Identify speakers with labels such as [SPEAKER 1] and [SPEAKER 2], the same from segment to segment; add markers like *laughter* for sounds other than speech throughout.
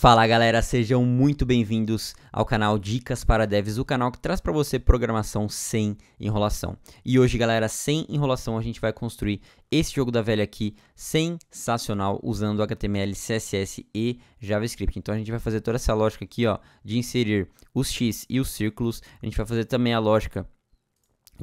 [SPEAKER 1] Fala galera, sejam muito bem-vindos ao canal Dicas para Devs, o canal que traz para você programação sem enrolação. E hoje, galera, sem enrolação, a gente vai construir esse jogo da velha aqui sensacional usando HTML, CSS e JavaScript. Então a gente vai fazer toda essa lógica aqui, ó, de inserir os x e os círculos. A gente vai fazer também a lógica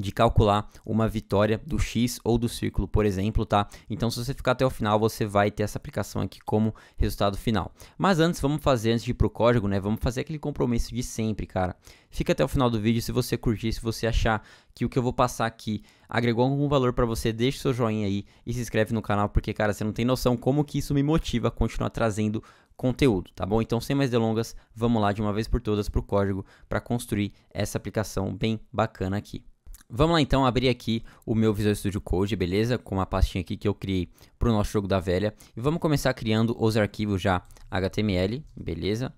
[SPEAKER 1] de calcular uma vitória do X ou do círculo, por exemplo, tá? Então, se você ficar até o final, você vai ter essa aplicação aqui como resultado final. Mas antes, vamos fazer, antes de ir pro código, né? Vamos fazer aquele compromisso de sempre, cara. Fica até o final do vídeo, se você curtir, se você achar que o que eu vou passar aqui agregou algum valor para você, deixa o seu joinha aí e se inscreve no canal, porque, cara, você não tem noção como que isso me motiva a continuar trazendo conteúdo, tá bom? Então, sem mais delongas, vamos lá de uma vez por todas pro código para construir essa aplicação bem bacana aqui. Vamos lá então abrir aqui o meu Visual Studio Code, beleza? Com uma pastinha aqui que eu criei para o nosso jogo da velha. E vamos começar criando os arquivos já HTML, beleza?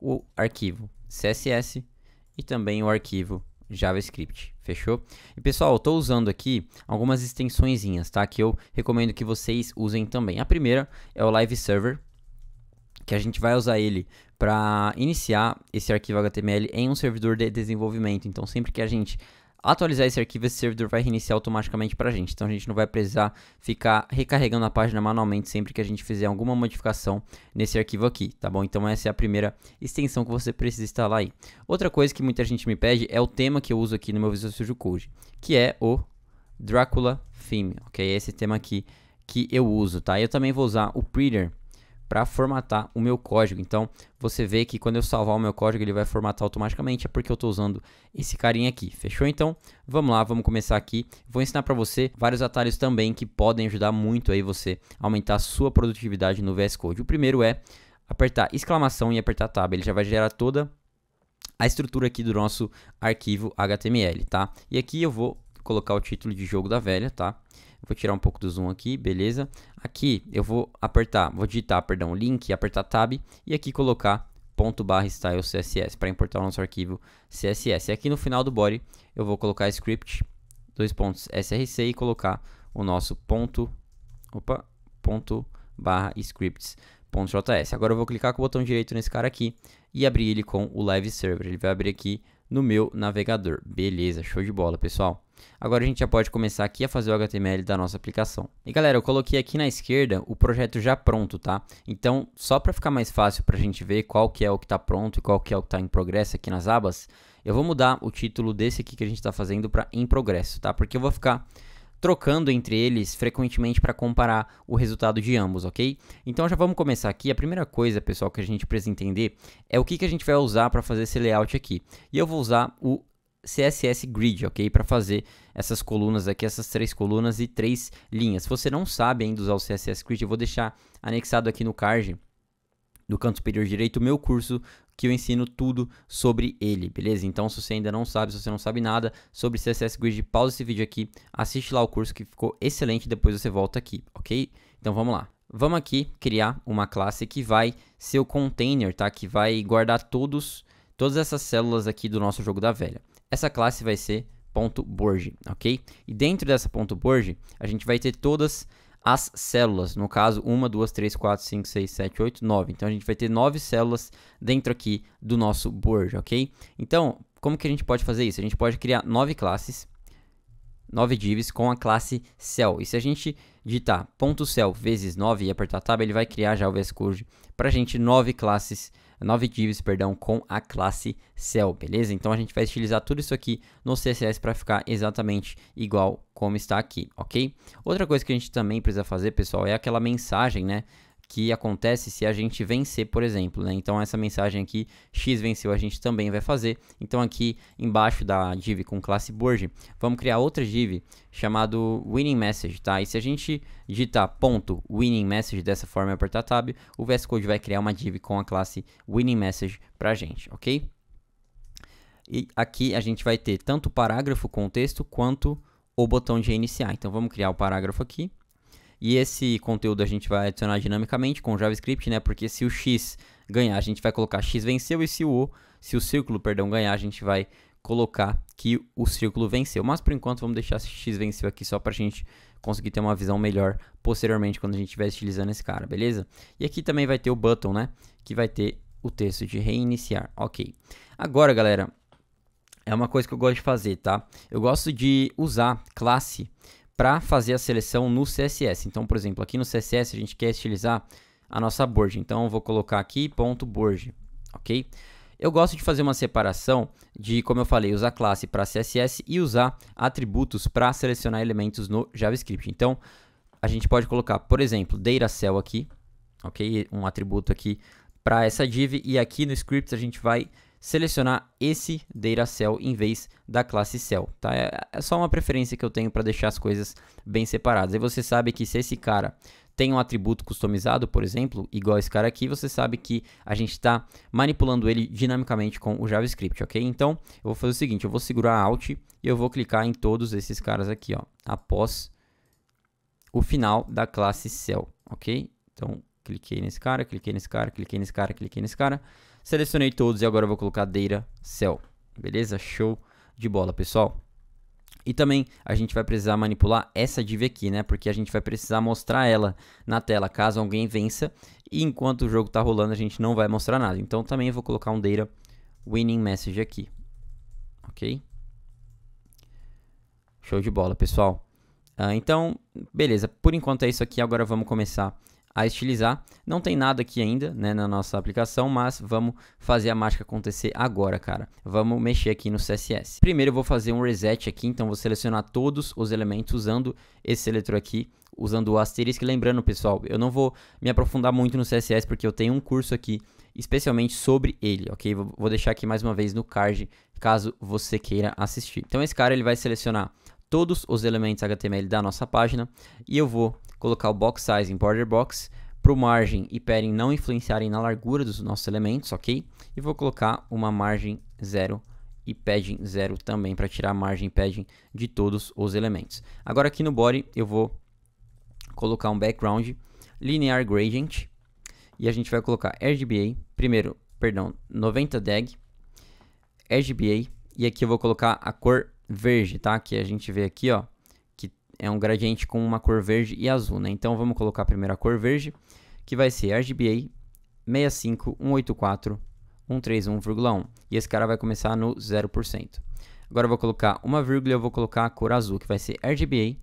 [SPEAKER 1] O arquivo CSS e também o arquivo JavaScript, fechou? E pessoal, eu estou usando aqui algumas extensõezinhas, tá? Que eu recomendo que vocês usem também. A primeira é o Live Server, que a gente vai usar ele para iniciar esse arquivo HTML em um servidor de desenvolvimento. Então, sempre que a gente atualizar esse arquivo, esse servidor vai reiniciar automaticamente para a gente. Então a gente não vai precisar ficar recarregando a página manualmente sempre que a gente fizer alguma modificação nesse arquivo aqui, tá bom? Então essa é a primeira extensão que você precisa instalar aí. Outra coisa que muita gente me pede é o tema que eu uso aqui no meu Visual Studio Code, que é o Dracula Theme, ok? É esse tema aqui que eu uso, tá? Eu também vou usar o Prettier para formatar o meu código. Então, você vê que quando eu salvar o meu código, ele vai formatar automaticamente, é porque eu estou usando esse carinha aqui. Fechou? Então, vamos lá, vamos começar aqui. Vou ensinar para você vários atalhos também que podem ajudar muito aí você a aumentar a sua produtividade no VS Code. O primeiro é apertar exclamação e apertar tab, ele já vai gerar toda a estrutura aqui do nosso arquivo HTML, tá? E aqui eu vou colocar o título de jogo da velha, tá? Vou tirar um pouco do zoom aqui, beleza? Aqui eu vou apertar, vou digitar, perdão, link, apertar tab e aqui colocar ponto barra style css para importar o nosso arquivo css. E aqui no final do body eu vou colocar script dois pontos src e colocar o nosso ponto opa, ponto barra scripts .js. Agora eu vou clicar com o botão direito nesse cara aqui e abrir ele com o live server. Ele vai abrir aqui no meu navegador. Beleza, show de bola, pessoal. Agora a gente já pode começar aqui a fazer o HTML da nossa aplicação. E galera, eu coloquei aqui na esquerda o projeto já pronto, tá? Então, só para ficar mais fácil para a gente ver qual que é o que está pronto e qual que é o que está em progresso aqui nas abas, eu vou mudar o título desse aqui que a gente está fazendo para em progresso, tá? Porque eu vou ficar trocando entre eles frequentemente para comparar o resultado de ambos, ok? Então já vamos começar aqui. A primeira coisa, pessoal, que a gente precisa entender é o que, que a gente vai usar para fazer esse layout aqui. E eu vou usar o CSS Grid, ok? Para fazer essas colunas aqui, essas três colunas e três linhas. Se você não sabe ainda usar o CSS Grid, eu vou deixar anexado aqui no card no canto superior direito, o meu curso que eu ensino tudo sobre ele, beleza? Então, se você ainda não sabe, se você não sabe nada sobre CSS Grid, pausa esse vídeo aqui, assiste lá o curso que ficou excelente, depois você volta aqui, ok? Então, vamos lá. Vamos aqui criar uma classe que vai ser o container, tá? Que vai guardar todos, todas essas células aqui do nosso jogo da velha. Essa classe vai ser ponto .borg, ok? E dentro dessa ponto .borg, a gente vai ter todas as células. No caso, 1, 2, 3, 4, 5, 6, 7, 8, 9. Então, a gente vai ter 9 células dentro aqui do nosso board, ok? Então, como que a gente pode fazer isso? A gente pode criar 9 classes, 9 divs com a classe cell. E se a gente digitar ponto .cell vezes 9 e apertar tab, ele vai criar já o VS Code para a gente 9 classes 9 divs, perdão, com a classe cell, beleza? Então a gente vai utilizar tudo isso aqui no CSS para ficar exatamente igual como está aqui, ok? Outra coisa que a gente também precisa fazer, pessoal, é aquela mensagem, né? que acontece se a gente vencer, por exemplo. Né? Então, essa mensagem aqui, X venceu, a gente também vai fazer. Então, aqui embaixo da div com classe Burge, vamos criar outra div chamado Winning Message. Tá? E se a gente digitar ponto Winning Message dessa forma e apertar Tab, o VS Code vai criar uma div com a classe Winning Message para a gente, ok? E aqui a gente vai ter tanto o parágrafo com o texto quanto o botão de iniciar. Então, vamos criar o parágrafo aqui e esse conteúdo a gente vai adicionar dinamicamente com JavaScript, né? Porque se o x ganhar, a gente vai colocar x venceu e se o, se o círculo, perdão, ganhar, a gente vai colocar que o círculo venceu. Mas por enquanto vamos deixar x venceu aqui só para a gente conseguir ter uma visão melhor posteriormente quando a gente estiver utilizando esse cara, beleza? E aqui também vai ter o button, né? Que vai ter o texto de reiniciar, ok. Agora, galera, é uma coisa que eu gosto de fazer, tá? Eu gosto de usar classe para fazer a seleção no CSS. Então, por exemplo, aqui no CSS a gente quer estilizar a nossa board. Então, eu vou colocar aqui ponto ok? Eu gosto de fazer uma separação de, como eu falei, usar classe para CSS e usar atributos para selecionar elementos no JavaScript. Então, a gente pode colocar, por exemplo, datacell aqui, ok? Um atributo aqui para essa div e aqui no script a gente vai selecionar esse data cell em vez da classe cell, tá? É, é só uma preferência que eu tenho para deixar as coisas bem separadas. E você sabe que se esse cara tem um atributo customizado, por exemplo, igual esse cara aqui, você sabe que a gente está manipulando ele dinamicamente com o JavaScript, ok? Então, eu vou fazer o seguinte, eu vou segurar Alt e eu vou clicar em todos esses caras aqui, ó, após o final da classe cell, ok? Então, cliquei nesse cara, cliquei nesse cara, cliquei nesse cara, cliquei nesse cara. Cliquei nesse cara Selecionei todos e agora vou colocar Data Cell. Beleza? Show de bola, pessoal. E também a gente vai precisar manipular essa div aqui, né? Porque a gente vai precisar mostrar ela na tela caso alguém vença. E enquanto o jogo está rolando, a gente não vai mostrar nada. Então também vou colocar um data winning message aqui. Ok? Show de bola, pessoal. Ah, então, beleza. Por enquanto é isso aqui. Agora vamos começar a estilizar. Não tem nada aqui ainda, né, na nossa aplicação, mas vamos fazer a mágica acontecer agora, cara. Vamos mexer aqui no CSS. Primeiro eu vou fazer um reset aqui, então vou selecionar todos os elementos usando esse seletor aqui, usando o asterisco. Lembrando, pessoal, eu não vou me aprofundar muito no CSS porque eu tenho um curso aqui especialmente sobre ele, ok? Vou deixar aqui mais uma vez no card, caso você queira assistir. Então esse cara ele vai selecionar todos os elementos HTML da nossa página e eu vou colocar o box size em border box para o margem e padding não influenciarem na largura dos nossos elementos, ok? E vou colocar uma margem 0 e padding 0 também para tirar a margem e padding de todos os elementos. Agora aqui no body eu vou colocar um background linear gradient e a gente vai colocar RGBA, primeiro, perdão, 90 DEG, RGBA e aqui eu vou colocar a cor verde, tá? Que a gente vê aqui, ó, que é um gradiente com uma cor verde e azul, né? Então vamos colocar primeiro a cor verde, que vai ser RGBA 65184.131,1. E esse cara vai começar no 0%. Agora eu vou colocar uma vírgula, eu vou colocar a cor azul, que vai ser RGBA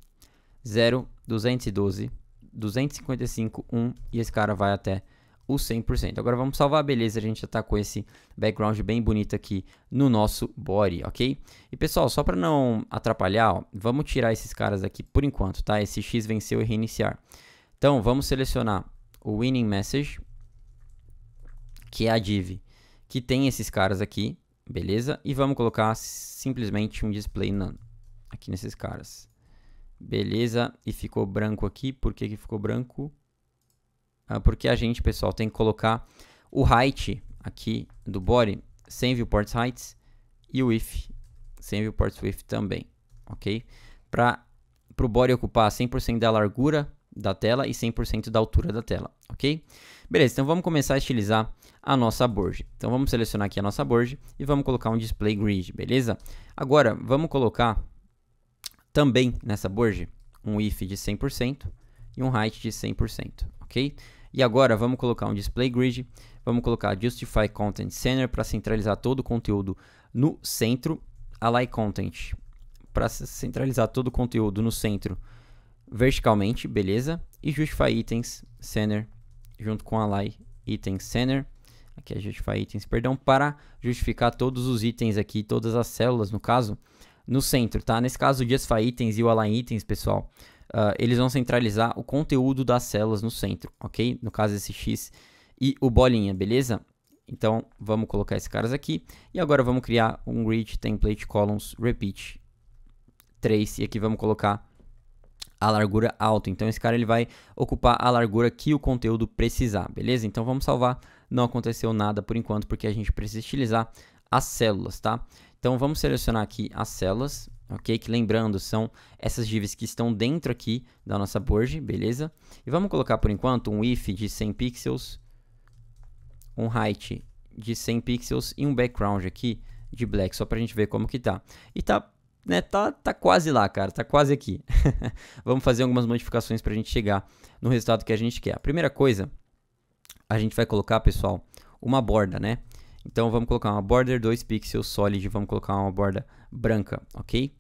[SPEAKER 1] 0 212 255 1 e esse cara vai até o 100%. Agora vamos salvar, beleza, a gente já está com esse background bem bonito aqui no nosso body, ok? E pessoal, só para não atrapalhar, ó, vamos tirar esses caras aqui por enquanto, tá? Esse X venceu e reiniciar. Então, vamos selecionar o winning message, que é a div, que tem esses caras aqui, beleza? E vamos colocar simplesmente um display none aqui nesses caras. Beleza, e ficou branco aqui, por que, que ficou branco? Ah, porque a gente, pessoal, tem que colocar o height aqui do body sem viewports heights e o if sem viewports width também, ok? Para o body ocupar 100% da largura da tela e 100% da altura da tela, ok? Beleza, então vamos começar a estilizar a nossa board. Então vamos selecionar aqui a nossa board e vamos colocar um display grid, beleza? Agora, vamos colocar também nessa board um if de 100% e um height de 100%, ok? E agora vamos colocar um display grid, vamos colocar justify content center para centralizar todo o conteúdo no centro, align content para centralizar todo o conteúdo no centro verticalmente, beleza? E justify items center junto com align items center aqui é justify itens, perdão, para justificar todos os itens aqui, todas as células no caso, no centro, tá? Nesse caso, o justify itens e o align itens, pessoal, uh, eles vão centralizar o conteúdo das células no centro, ok? No caso, esse X e o bolinha, beleza? Então, vamos colocar esses caras aqui. E agora vamos criar um grid template columns repeat 3. E aqui vamos colocar a largura alto. Então, esse cara ele vai ocupar a largura que o conteúdo precisar, beleza? Então, vamos salvar. Não aconteceu nada por enquanto, porque a gente precisa estilizar as células, tá? Então, vamos selecionar aqui as células ok? Que lembrando, são essas divs que estão dentro aqui da nossa board, beleza? E vamos colocar por enquanto um if de 100 pixels, um height de 100 pixels e um background aqui de black, só pra gente ver como que tá. E tá, né, tá, tá quase lá, cara, tá quase aqui. *laughs* vamos fazer algumas modificações pra gente chegar no resultado que a gente quer. A primeira coisa, a gente vai colocar, pessoal, uma borda, né? Então vamos colocar uma border 2 pixels solid, vamos colocar uma borda branca, ok?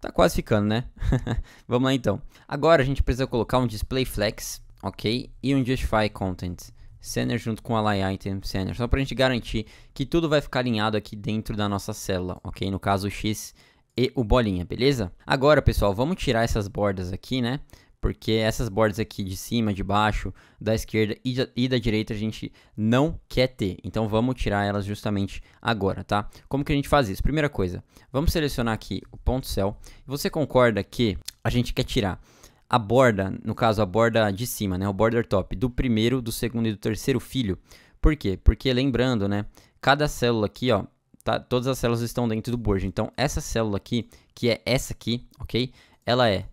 [SPEAKER 1] Tá quase ficando, né? *laughs* Vamos lá então. Agora a gente precisa colocar um display flex, ok? E um justify content. Center junto com align item center, só para a gente garantir que tudo vai ficar alinhado aqui dentro da nossa célula, ok? No caso o x e o bolinha, beleza? Agora, pessoal, vamos tirar essas bordas aqui, né? porque essas bordas aqui de cima, de baixo, da esquerda e da, e da, direita a gente não quer ter. Então vamos tirar elas justamente agora, tá? Como que a gente faz isso? Primeira coisa, vamos selecionar aqui o ponto céu. Você concorda que a gente quer tirar a borda, no caso a borda de cima, né, o border top do primeiro, do segundo e do terceiro filho. Por quê? Porque lembrando, né, cada célula aqui, ó, tá, todas as células estão dentro do board. Então essa célula aqui, que é essa aqui, OK? Ela é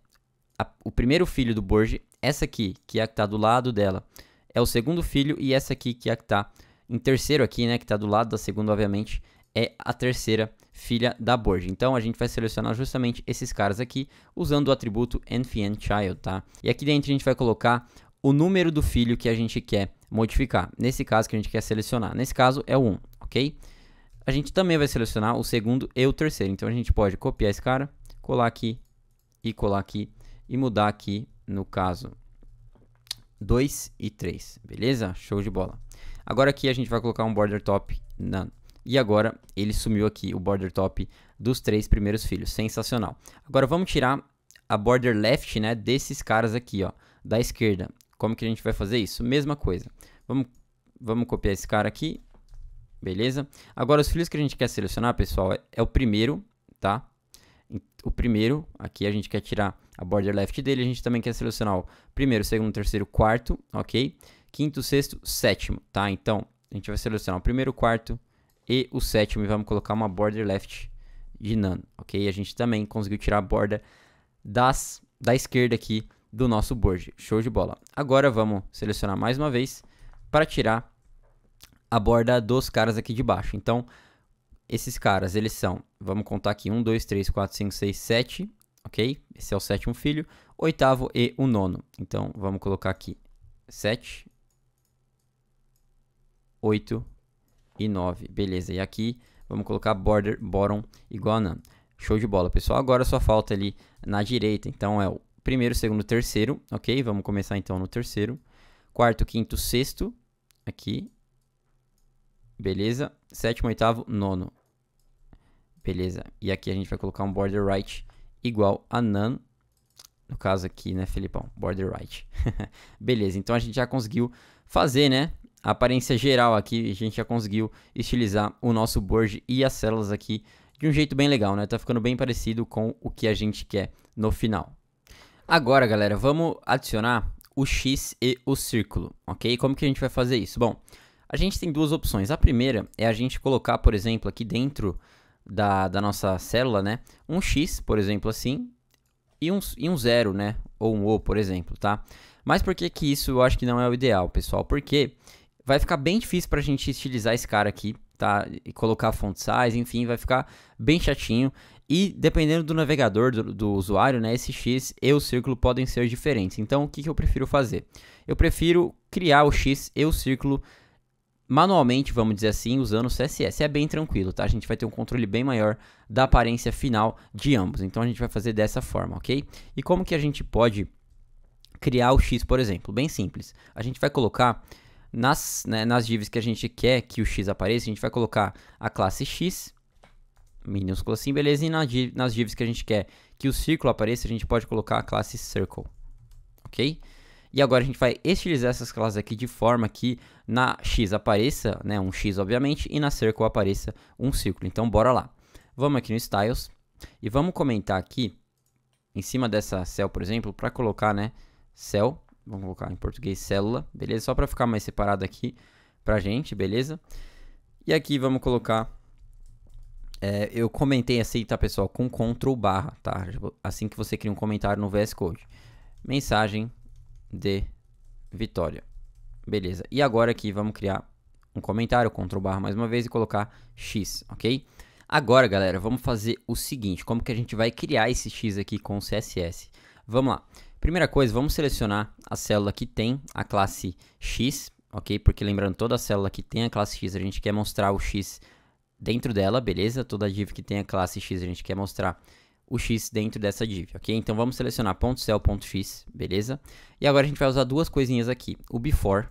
[SPEAKER 1] a, o primeiro filho do Borge, essa aqui, que é a que está do lado dela, é o segundo filho, e essa aqui, que é a que está em terceiro aqui, né, que está do lado da segunda, obviamente, é a terceira filha da Borgia. Então a gente vai selecionar justamente esses caras aqui usando o atributo NFN Child, tá? E aqui dentro a gente vai colocar o número do filho que a gente quer modificar. Nesse caso que a gente quer selecionar. Nesse caso é o 1, ok? A gente também vai selecionar o segundo e o terceiro. Então a gente pode copiar esse cara, colar aqui e colar aqui e mudar aqui, no caso, 2 e 3, beleza? Show de bola. Agora aqui a gente vai colocar um border top nano. E agora ele sumiu aqui o border top dos três primeiros filhos, sensacional. Agora vamos tirar a border left, né, desses caras aqui, ó, da esquerda. Como que a gente vai fazer isso? Mesma coisa. Vamos, vamos copiar esse cara aqui, beleza? Agora os filhos que a gente quer selecionar, pessoal, é, é o primeiro, tá? O primeiro, aqui a gente quer tirar a border left dele, a gente também quer selecionar o primeiro, segundo, terceiro, quarto, ok? Quinto, sexto, sétimo, tá? Então, a gente vai selecionar o primeiro, quarto e o sétimo e vamos colocar uma border left de none, ok? A gente também conseguiu tirar a borda das, da esquerda aqui do nosso board, show de bola. Agora vamos selecionar mais uma vez para tirar a borda dos caras aqui de baixo. Então, esses caras, eles são, vamos contar aqui, 1, 2, 3, 4, 5, 6, 7, ok? Esse é o sétimo filho, oitavo e o nono. Então, vamos colocar aqui 7, 8 e 9. Beleza, e aqui vamos colocar border bottom igual a none. Show de bola, pessoal. Agora só falta ali na direita. Então, é o primeiro, segundo, terceiro, ok? Vamos começar então no terceiro. Quarto, quinto, sexto, aqui. Beleza. Sétimo, oitavo, nono. Beleza. E aqui a gente vai colocar um border right igual a none. No caso aqui, né, Felipão? Border right. *laughs* Beleza, então a gente já conseguiu fazer, né? A aparência geral aqui, a gente já conseguiu estilizar o nosso board e as células aqui de um jeito bem legal, né? Tá ficando bem parecido com o que a gente quer no final. Agora, galera, vamos adicionar o X e o círculo, ok? Como que a gente vai fazer isso? Bom, a gente tem duas opções. A primeira é a gente colocar, por exemplo, aqui dentro da, da nossa célula, né? Um X, por exemplo, assim, e um, e um zero, né? Ou um O, por exemplo, tá? Mas por que, que isso eu acho que não é o ideal, pessoal? Porque vai ficar bem difícil para a gente estilizar esse cara aqui, tá? E colocar font size, enfim, vai ficar bem chatinho. E dependendo do navegador, do, do, usuário, né, esse X e o círculo podem ser diferentes. Então, o que, que eu prefiro fazer? Eu prefiro criar o X e o círculo manualmente, vamos dizer assim, usando o CSS. É bem tranquilo, tá? A gente vai ter um controle bem maior da aparência final de ambos. Então a gente vai fazer dessa forma, ok? E como que a gente pode criar o X, por exemplo? Bem simples. A gente vai colocar nas, né, nas divs que a gente quer que o X apareça, a gente vai colocar a classe X, minúscula assim, beleza? E nas, nas divs que a gente quer que o círculo apareça, a gente pode colocar a classe Circle, ok? Ok? E agora a gente vai estilizar essas classes aqui de forma que na X apareça né, um X, obviamente, e na Circle apareça um círculo. Então, bora lá. Vamos aqui no Styles e vamos comentar aqui em cima dessa cell, por exemplo, para colocar, né, cell, vamos colocar em português célula, beleza? Só para ficar mais separado aqui pra gente, beleza? E aqui vamos colocar é, eu comentei assim, tá, pessoal? Com Ctrl barra, tá? Assim que você cria um comentário no VS Code. Mensagem de vitória. Beleza. E agora aqui vamos criar um comentário, Ctrl barra mais uma vez e colocar X, ok? Agora, galera, vamos fazer o seguinte. Como que a gente vai criar esse X aqui com o CSS? Vamos lá. Primeira coisa, vamos selecionar a célula que tem a classe X, ok? Porque lembrando, toda célula que tem a classe X, a gente quer mostrar o X dentro dela, beleza? Toda div que tem a classe X, a gente quer mostrar o x dentro dessa div, ok? Então vamos selecionar ponto .cell, ponto .x, beleza? E agora a gente vai usar duas coisinhas aqui, o before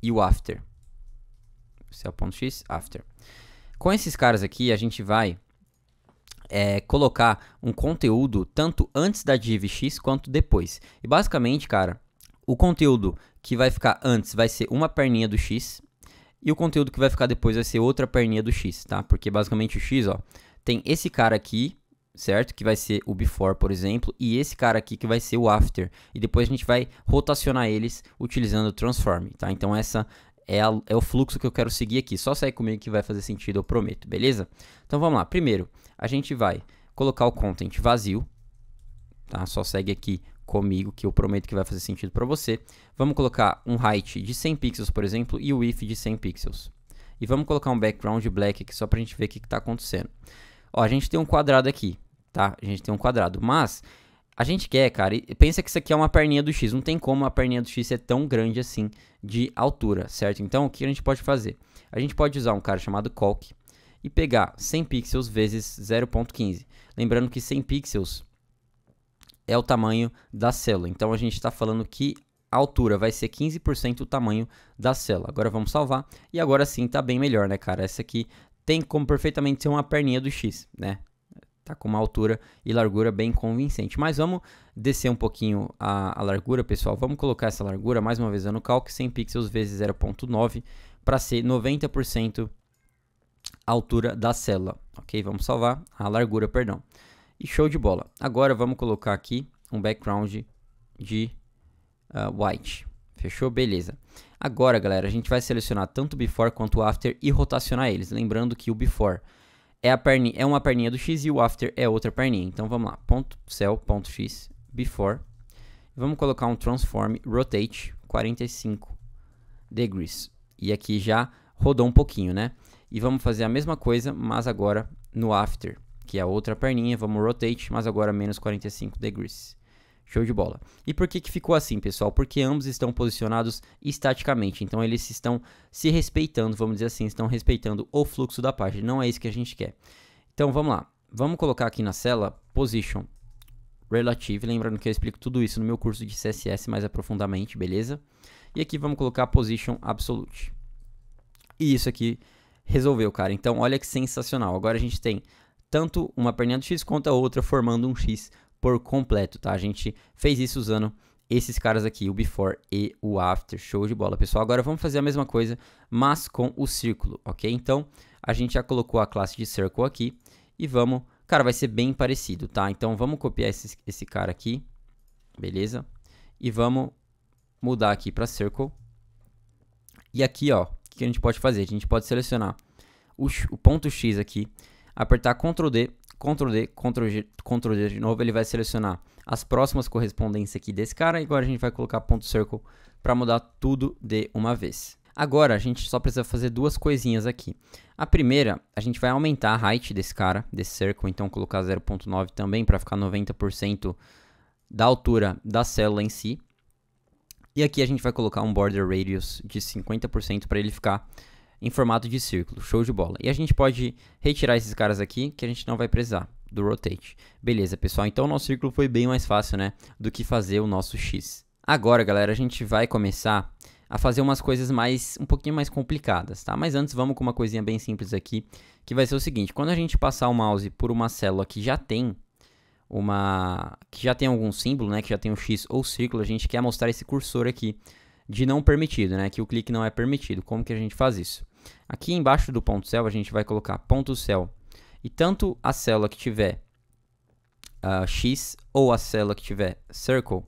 [SPEAKER 1] e o after. x after. Com esses caras aqui, a gente vai é, colocar um conteúdo tanto antes da div x quanto depois. E basicamente, cara, o conteúdo que vai ficar antes vai ser uma perninha do x e o conteúdo que vai ficar depois vai ser outra perninha do x, tá? Porque basicamente o x, ó, tem esse cara aqui certo? Que vai ser o before, por exemplo, e esse cara aqui que vai ser o after. E depois a gente vai rotacionar eles utilizando o transform, tá? Então essa é, a, é o fluxo que eu quero seguir aqui. Só segue comigo que vai fazer sentido, eu prometo, beleza? Então vamos lá. Primeiro, a gente vai colocar o content vazio, tá? Só segue aqui comigo que eu prometo que vai fazer sentido para você. Vamos colocar um height de 100 pixels, por exemplo, e o width de 100 pixels. E vamos colocar um background black aqui só para a gente ver o que está acontecendo. Ó, a gente tem um quadrado aqui, tá? A gente tem um quadrado. Mas a gente quer, cara, pensa que isso aqui é uma perninha do x. Não tem como a perninha do x ser tão grande assim de altura, certo? Então, o que a gente pode fazer? A gente pode usar um cara chamado calc e pegar 100 pixels vezes 0.15. Lembrando que 100 pixels é o tamanho da célula. Então, a gente está falando que a altura vai ser 15% o tamanho da célula. Agora vamos salvar. E agora sim está bem melhor, né, cara? Essa aqui tem como perfeitamente ser uma perninha do x, né? tá com uma altura e largura bem convincente. Mas vamos descer um pouquinho a, a largura, pessoal. Vamos colocar essa largura mais uma vez no calc 100 pixels vezes 0.9 para ser 90% a altura da célula, ok? Vamos salvar a largura, perdão. E show de bola. Agora vamos colocar aqui um background de uh, white. Fechou? Beleza. Agora, galera, a gente vai selecionar tanto o before quanto o after e rotacionar eles. Lembrando que o before é, a é uma perninha do x e o after é outra perninha. Então vamos lá, ponto cell, ponto x, before. Vamos colocar um transform rotate 45 degrees. E aqui já rodou um pouquinho, né? E vamos fazer a mesma coisa, mas agora no after, que é a outra perninha. Vamos rotate, mas agora menos 45 degrees. Show de bola. E por que, que ficou assim, pessoal? Porque ambos estão posicionados estaticamente, então eles estão se respeitando, vamos dizer assim, estão respeitando o fluxo da página. Não é isso que a gente quer. Então vamos lá. Vamos colocar aqui na cela position relative, lembrando que eu explico tudo isso no meu curso de CSS mais aprofundadamente, beleza? E aqui vamos colocar position absolute. E isso aqui resolveu, cara. Então olha que sensacional. Agora a gente tem tanto uma perninha do X quanto a outra formando um X por completo, tá? A gente fez isso usando esses caras aqui, o before e o after. Show de bola, pessoal. Agora vamos fazer a mesma coisa, mas com o círculo, ok? Então, a gente já colocou a classe de circle aqui e vamos... Cara, vai ser bem parecido, tá? Então, vamos copiar esse, esse cara aqui, beleza? E vamos mudar aqui para circle. E aqui, ó, o que a gente pode fazer? A gente pode selecionar o, o ponto X aqui, apertar Ctrl D Ctrl D, Ctrl, G, Ctrl D de novo, ele vai selecionar as próximas correspondências aqui desse cara. E agora a gente vai colocar ponto circle para mudar tudo de uma vez. Agora a gente só precisa fazer duas coisinhas aqui. A primeira, a gente vai aumentar a height desse cara, desse circle, então colocar 0.9 também para ficar 90% da altura da célula em si. E aqui a gente vai colocar um border radius de 50% para ele ficar em formato de círculo. Show de bola. E a gente pode retirar esses caras aqui que a gente não vai precisar do rotate. Beleza, pessoal. Então o nosso círculo foi bem mais fácil, né? Do que fazer o nosso X. Agora, galera, a gente vai começar a fazer umas coisas mais um pouquinho mais complicadas, tá? Mas antes vamos com uma coisinha bem simples aqui, que vai ser o seguinte: quando a gente passar o mouse por uma célula que já tem uma que já tem algum símbolo, né, que já tem um X ou círculo, a gente quer mostrar esse cursor aqui de não permitido, né, que o clique não é permitido. Como que a gente faz isso? Aqui embaixo do ponto cell, a gente vai colocar ponto cell. E tanto a célula que tiver uh, X ou a célula que tiver circle,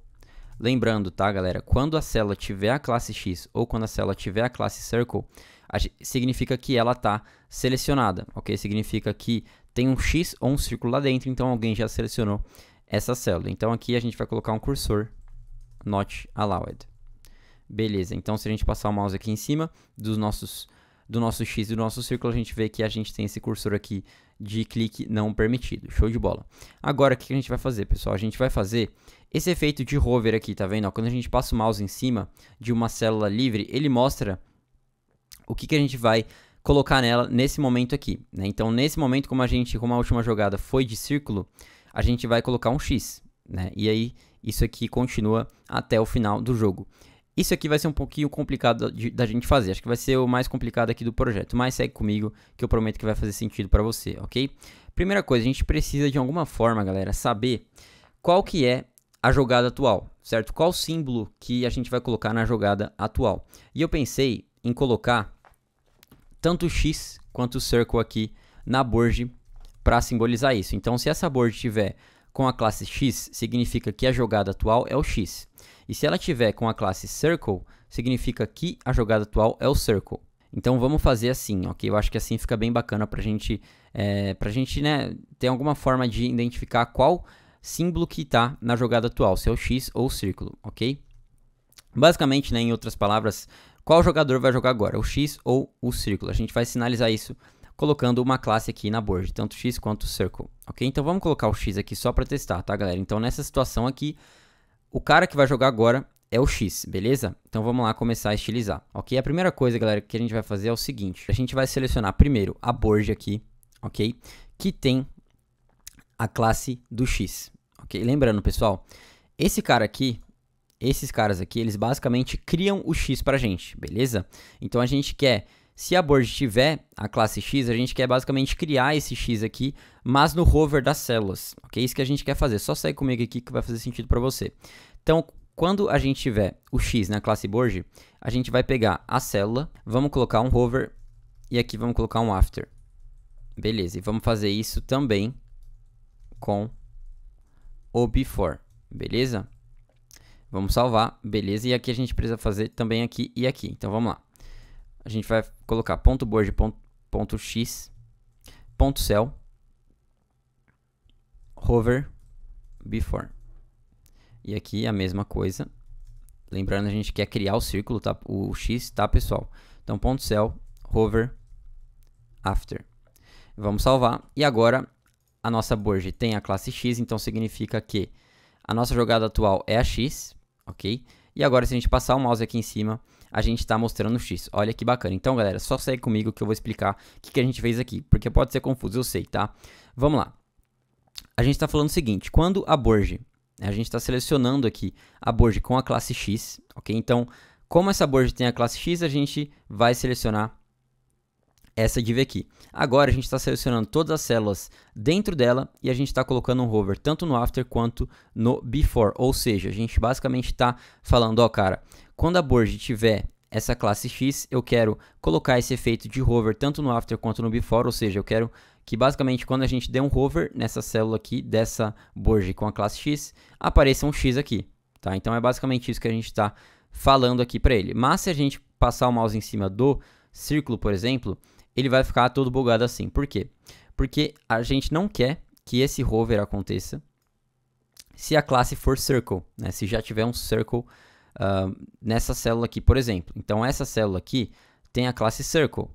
[SPEAKER 1] Lembrando, tá, galera? Quando a célula tiver a classe X ou quando a célula tiver a classe Circle, a significa que ela está selecionada, ok? Significa que tem um X ou um círculo lá dentro, então alguém já selecionou essa célula. Então aqui a gente vai colocar um cursor not allowed. Beleza, então se a gente passar o mouse aqui em cima dos nossos do nosso X e do nosso círculo, a gente vê que a gente tem esse cursor aqui de clique não permitido. Show de bola. Agora, o que a gente vai fazer, pessoal? A gente vai fazer esse efeito de hover aqui, tá vendo? Ó, quando a gente passa o mouse em cima de uma célula livre, ele mostra o que, que a gente vai colocar nela nesse momento aqui. Né? Então, nesse momento, como a gente, como a última jogada foi de círculo, a gente vai colocar um X. Né? E aí, isso aqui continua até o final do jogo. Isso aqui vai ser um pouquinho complicado de, da gente fazer. Acho que vai ser o mais complicado aqui do projeto. Mas segue comigo que eu prometo que vai fazer sentido para você, ok? Primeira coisa, a gente precisa de alguma forma, galera, saber qual que é a jogada atual, certo? Qual símbolo que a gente vai colocar na jogada atual. E eu pensei em colocar tanto o X quanto o circle aqui na board para simbolizar isso. Então, se essa board tiver com a classe X, significa que a jogada atual é o X. E se ela tiver com a classe circle, significa que a jogada atual é o circle. Então vamos fazer assim, ok? Eu acho que assim fica bem bacana para gente, é, pra gente né, ter alguma forma de identificar qual símbolo que está na jogada atual, se é o X ou o círculo, ok? Basicamente, né, em outras palavras, qual jogador vai jogar agora, o X ou o círculo? A gente vai sinalizar isso colocando uma classe aqui na board, tanto X quanto Circle, ok? Então vamos colocar o X aqui só para testar, tá galera? Então nessa situação aqui, o cara que vai jogar agora é o X, beleza? Então vamos lá começar a estilizar, ok? A primeira coisa, galera, que a gente vai fazer é o seguinte. A gente vai selecionar primeiro a board aqui, ok? Que tem a classe do X, ok? Lembrando, pessoal, esse cara aqui, esses caras aqui, eles basicamente criam o X pra gente, beleza? Então a gente quer se a board tiver a classe X, a gente quer basicamente criar esse X aqui, mas no hover das células, ok? Isso que a gente quer fazer. Só segue comigo aqui que vai fazer sentido para você. Então, quando a gente tiver o X na classe board, a gente vai pegar a célula, vamos colocar um hover e aqui vamos colocar um after. Beleza, e vamos fazer isso também com o before, beleza? Vamos salvar, beleza? E aqui a gente precisa fazer também aqui e aqui. Então, vamos lá a gente vai colocar ponto .borg, ponto, ponto .x, ponto .cell, hover, before. E aqui a mesma coisa. Lembrando, a gente quer criar o círculo, tá? o x, tá, pessoal? Então, ponto .cell, hover, after. Vamos salvar. E agora, a nossa board tem a classe x, então significa que a nossa jogada atual é a x, ok? E agora, se a gente passar o mouse aqui em cima, a gente está mostrando o X. Olha que bacana. Então, galera, só segue comigo que eu vou explicar o que, que a gente fez aqui, porque pode ser confuso, eu sei, tá? Vamos lá. A gente está falando o seguinte, quando a Borge, a gente está selecionando aqui a Borge com a classe X, ok? Então, como essa Borge tem a classe X, a gente vai selecionar essa div aqui. Agora a gente está selecionando todas as células dentro dela e a gente está colocando um hover tanto no after quanto no before, ou seja, a gente basicamente está falando, ó cara, quando a board tiver essa classe X, eu quero colocar esse efeito de hover tanto no after quanto no before, ou seja, eu quero que basicamente quando a gente der um hover nessa célula aqui dessa board com a classe X, apareça um X aqui, tá? Então é basicamente isso que a gente está falando aqui para ele. Mas se a gente passar o mouse em cima do círculo, por exemplo, ele vai ficar todo bugado assim. Por quê? Porque a gente não quer que esse hover aconteça se a classe for circle, né? se já tiver um circle uh, nessa célula aqui, por exemplo. Então, essa célula aqui tem a classe circle.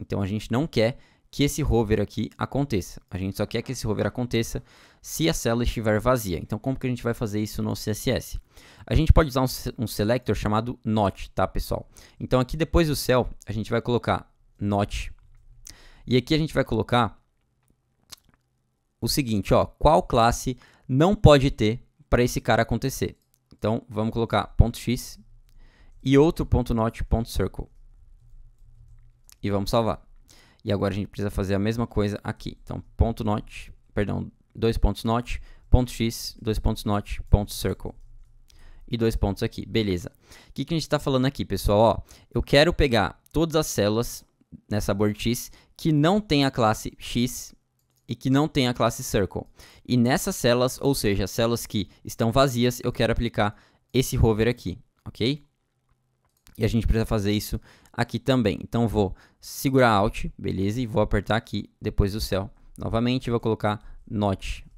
[SPEAKER 1] Então, a gente não quer que esse hover aqui aconteça. A gente só quer que esse hover aconteça se a célula estiver vazia. Então, como que a gente vai fazer isso no CSS? A gente pode usar um, um selector chamado not, tá, pessoal? Então, aqui depois do cell, a gente vai colocar not e aqui a gente vai colocar o seguinte, ó, qual classe não pode ter para esse cara acontecer. Então, vamos colocar ponto .x e outro ponto .not, ponto .circle. E vamos salvar. E agora a gente precisa fazer a mesma coisa aqui. Então, ponto .not, perdão, dois pontos .not, ponto .x, dois pontos .not, ponto .circle. E dois pontos aqui, beleza. O que, que a gente está falando aqui, pessoal? Ó, eu quero pegar todas as células nessa borda X que não tem a classe X e que não tem a classe Circle. E nessas células, ou seja, células que estão vazias, eu quero aplicar esse hover aqui, ok? E a gente precisa fazer isso aqui também. Então, vou segurar Alt, beleza? E vou apertar aqui, depois do céu. Novamente, vou colocar not.x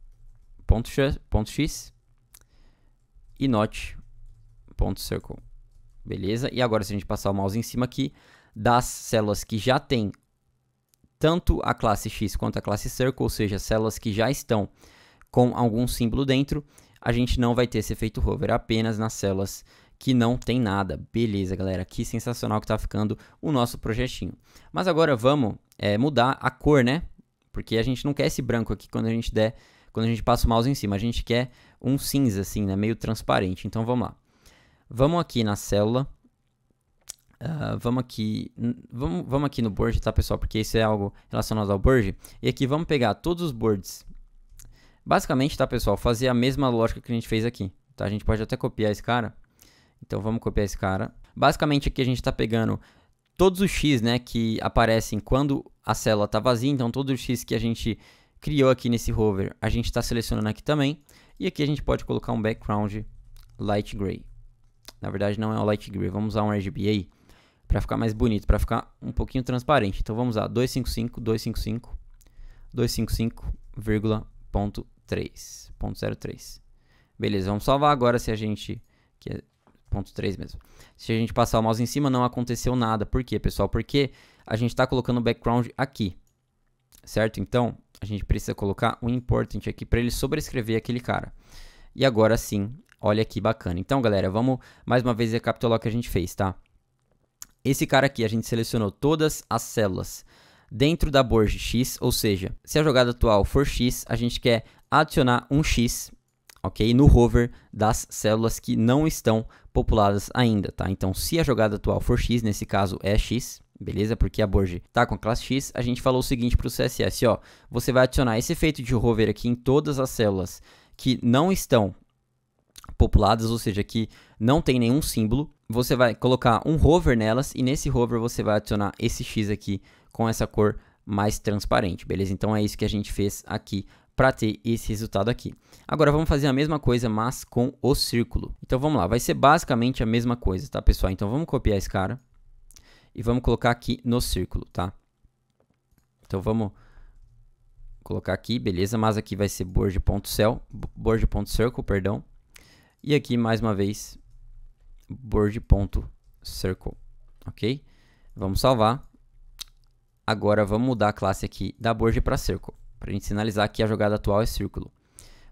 [SPEAKER 1] e not.circle. Beleza? E agora, se a gente passar o mouse em cima aqui, das células que já tem tanto a classe X quanto a classe Circle, ou seja, células que já estão com algum símbolo dentro, a gente não vai ter esse efeito hover, apenas nas células que não tem nada. Beleza, galera, que sensacional que está ficando o nosso projetinho. Mas agora vamos é, mudar a cor, né? Porque a gente não quer esse branco aqui quando a gente der, quando a gente passa o mouse em cima, a gente quer um cinza assim, né, meio transparente. Então vamos lá. Vamos aqui na célula ah, vamos aqui, vamos, vamos aqui no board, tá pessoal? Porque isso é algo relacionado ao board. E aqui vamos pegar todos os boards. Basicamente, tá pessoal? Fazer a mesma lógica que a gente fez aqui. Tá? A gente pode até copiar esse cara. Então vamos copiar esse cara. Basicamente aqui a gente está pegando todos os x, né, que aparecem quando a célula está vazia. Então todos os x que a gente criou aqui nesse hover, a gente está selecionando aqui também. E aqui a gente pode colocar um background light gray. Na verdade não é um light gray, vamos usar um RGB aí para ficar mais bonito, para ficar um pouquinho transparente. Então vamos lá, 255, 255, 0.3. Beleza, vamos salvar agora se a gente que é ponto 3 mesmo. Se a gente passar o mouse em cima não aconteceu nada. Por quê, pessoal? Porque a gente está colocando o background aqui. Certo? Então, a gente precisa colocar o important aqui para ele sobrescrever aquele cara. E agora sim, olha que bacana. Então, galera, vamos mais uma vez recapitular o que a gente fez, tá? Esse cara aqui, a gente selecionou todas as células dentro da borge X, ou seja, se a jogada atual for X, a gente quer adicionar um X, ok? No hover das células que não estão populadas ainda, tá? Então, se a jogada atual for X, nesse caso é X, beleza? Porque a Borge está com a classe X, a gente falou o seguinte para o CSS, ó, você vai adicionar esse efeito de hover aqui em todas as células que não estão populadas, ou seja, que não tem nenhum símbolo, você vai colocar um hover nelas e nesse hover você vai adicionar esse X aqui com essa cor mais transparente, beleza? Então é isso que a gente fez aqui para ter esse resultado aqui. Agora vamos fazer a mesma coisa, mas com o círculo. Então vamos lá, vai ser basicamente a mesma coisa, tá pessoal? Então vamos copiar esse cara e vamos colocar aqui no círculo, tá? Então vamos colocar aqui, beleza, mas aqui vai ser board.circle, perdão. E aqui mais uma vez board.circle, ok? Vamos salvar. Agora vamos mudar a classe aqui da board para circle, para a gente sinalizar que a jogada atual é círculo.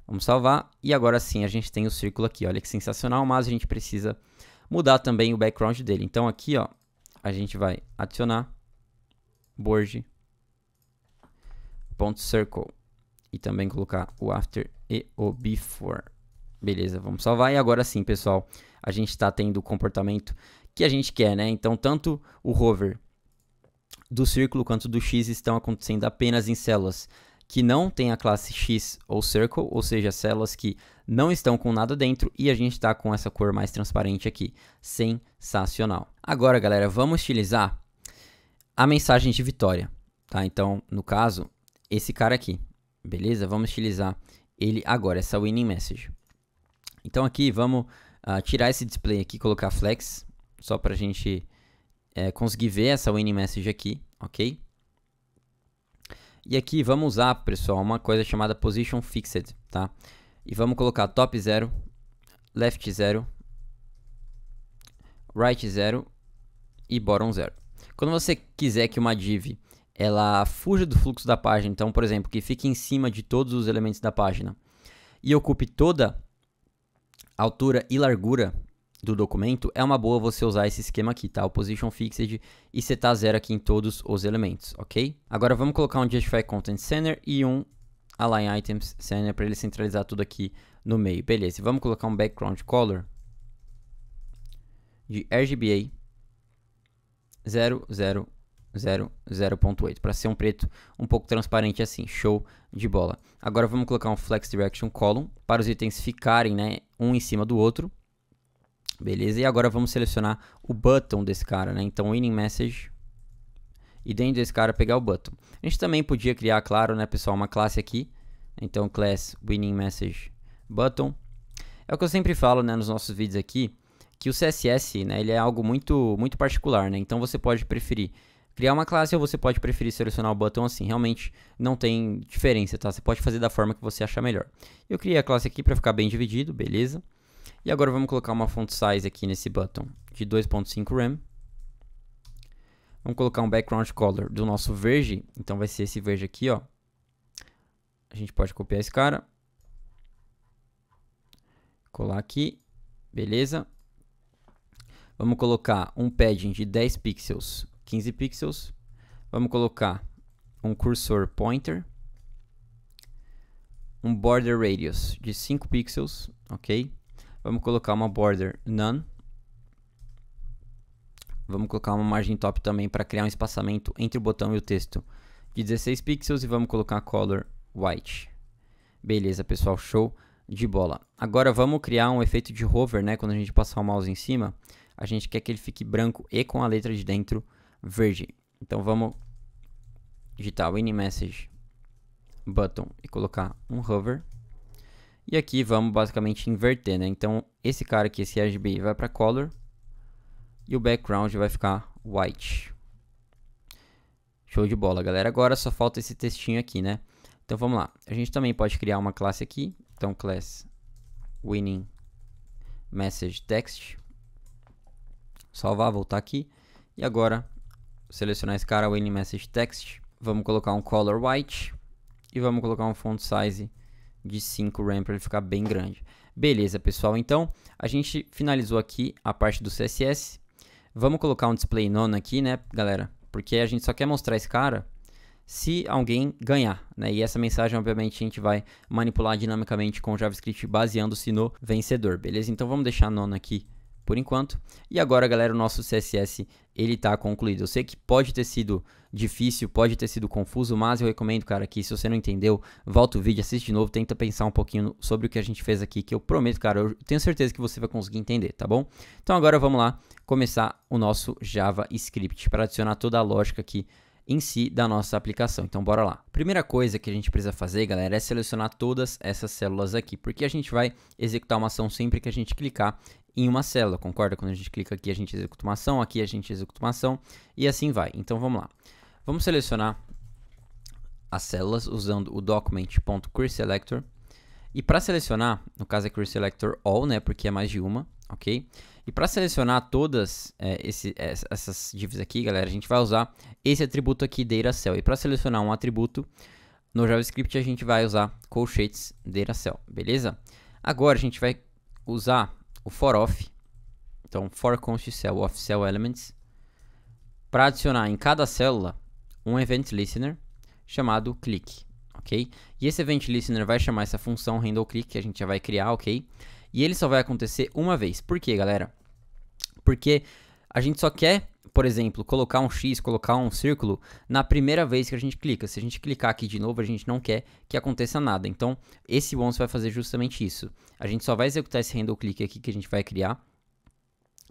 [SPEAKER 1] Vamos salvar e agora sim a gente tem o círculo aqui, olha que sensacional, mas a gente precisa mudar também o background dele. Então aqui, ó, a gente vai adicionar board.circle e também colocar o after e o before. Beleza, vamos salvar e agora sim, pessoal, a gente está tendo o comportamento que a gente quer, né? Então, tanto o hover do círculo quanto do X estão acontecendo apenas em células que não têm a classe X ou circle, ou seja, células que não estão com nada dentro e a gente está com essa cor mais transparente aqui. Sensacional. Agora, galera, vamos utilizar a mensagem de vitória, tá? Então, no caso, esse cara aqui, beleza? Vamos utilizar ele agora, essa winning message. Então aqui vamos uh, tirar esse display aqui, colocar flex, só para a gente é, conseguir ver essa winning message aqui, ok? E aqui vamos usar, pessoal, uma coisa chamada position fixed, tá? E vamos colocar top 0, left 0, right 0 e bottom 0. Quando você quiser que uma div ela fuja do fluxo da página, então, por exemplo, que fique em cima de todos os elementos da página e ocupe toda altura e largura do documento, é uma boa você usar esse esquema aqui, tá? O position fixed e setar tá zero aqui em todos os elementos, ok? Agora vamos colocar um justify content center e um align items center para ele centralizar tudo aqui no meio. Beleza, vamos colocar um background color de RGBA 001 0.8 para ser um preto um pouco transparente assim, show de bola. Agora vamos colocar um flex direction column para os itens ficarem, né, um em cima do outro. Beleza? E agora vamos selecionar o button desse cara, né? Então winning message e dentro desse cara pegar o button. A gente também podia criar, claro, né, pessoal, uma classe aqui. Então class winning message button. É o que eu sempre falo, né, nos nossos vídeos aqui, que o CSS, né, ele é algo muito muito particular, né? Então você pode preferir Criar uma classe ou você pode preferir selecionar o botão assim, realmente não tem diferença, tá? Você pode fazer da forma que você achar melhor. Eu criei a classe aqui para ficar bem dividido, beleza? E agora vamos colocar uma font size aqui nesse button de 2.5 rem. Vamos colocar um background color do nosso verde, então vai ser esse verde aqui, ó. A gente pode copiar esse cara. Colar aqui, beleza? Vamos colocar um padding de 10 pixels 15 pixels. Vamos colocar um cursor pointer, um border radius de 5 pixels, ok? Vamos colocar uma border none. Vamos colocar uma margem top também para criar um espaçamento entre o botão e o texto de 16 pixels e vamos colocar color white. Beleza, pessoal, show de bola. Agora vamos criar um efeito de hover, né? Quando a gente passar o mouse em cima, a gente quer que ele fique branco e com a letra de dentro verde. Então vamos digitar WinMessage button e colocar um hover. E aqui vamos basicamente inverter, né? Então esse cara aqui, esse RGB, vai para color e o background vai ficar white. Show de bola, galera. Agora só falta esse textinho aqui, né? Então vamos lá. A gente também pode criar uma classe aqui. Então class winning message text. Salvar, voltar aqui. E agora selecionar esse cara, o message text, vamos colocar um color white e vamos colocar um font size de 5 RAM para ele ficar bem grande. Beleza, pessoal. Então, a gente finalizou aqui a parte do CSS. Vamos colocar um display none aqui, né, galera? Porque a gente só quer mostrar esse cara se alguém ganhar, né? E essa mensagem, obviamente, a gente vai manipular dinamicamente com o JavaScript baseando-se no vencedor, beleza? Então, vamos deixar none aqui por enquanto. E agora, galera, o nosso CSS ele tá concluído. Eu sei que pode ter sido difícil, pode ter sido confuso, mas eu recomendo, cara, que se você não entendeu, volta o vídeo, assiste de novo, tenta pensar um pouquinho sobre o que a gente fez aqui, que eu prometo, cara, eu tenho certeza que você vai conseguir entender, tá bom? Então agora vamos lá começar o nosso JavaScript para adicionar toda a lógica aqui em si da nossa aplicação. Então bora lá. Primeira coisa que a gente precisa fazer, galera, é selecionar todas essas células aqui, porque a gente vai executar uma ação sempre que a gente clicar em uma célula, concorda? Quando a gente clica aqui, a gente executa uma ação, aqui a gente executa uma ação e assim vai. Então vamos lá. Vamos selecionar as células usando o document.querySelector. E para selecionar, no caso é querySelector all, né, porque é mais de uma, ok? E para selecionar todas é, esse, é, essas divs aqui, galera, a gente vai usar esse atributo aqui, DataCell. E para selecionar um atributo, no JavaScript a gente vai usar colchetes DataCell, beleza? Agora a gente vai usar o for off, então for const cell of cell elements, para adicionar em cada célula um event listener chamado click, ok? E esse event listener vai chamar essa função handle click que a gente já vai criar, ok? E ele só vai acontecer uma vez. Por quê, galera? Porque a gente só quer por exemplo, colocar um X, colocar um círculo na primeira vez que a gente clica. Se a gente clicar aqui de novo, a gente não quer que aconteça nada. Então, esse once vai fazer justamente isso. A gente só vai executar esse handle click aqui que a gente vai criar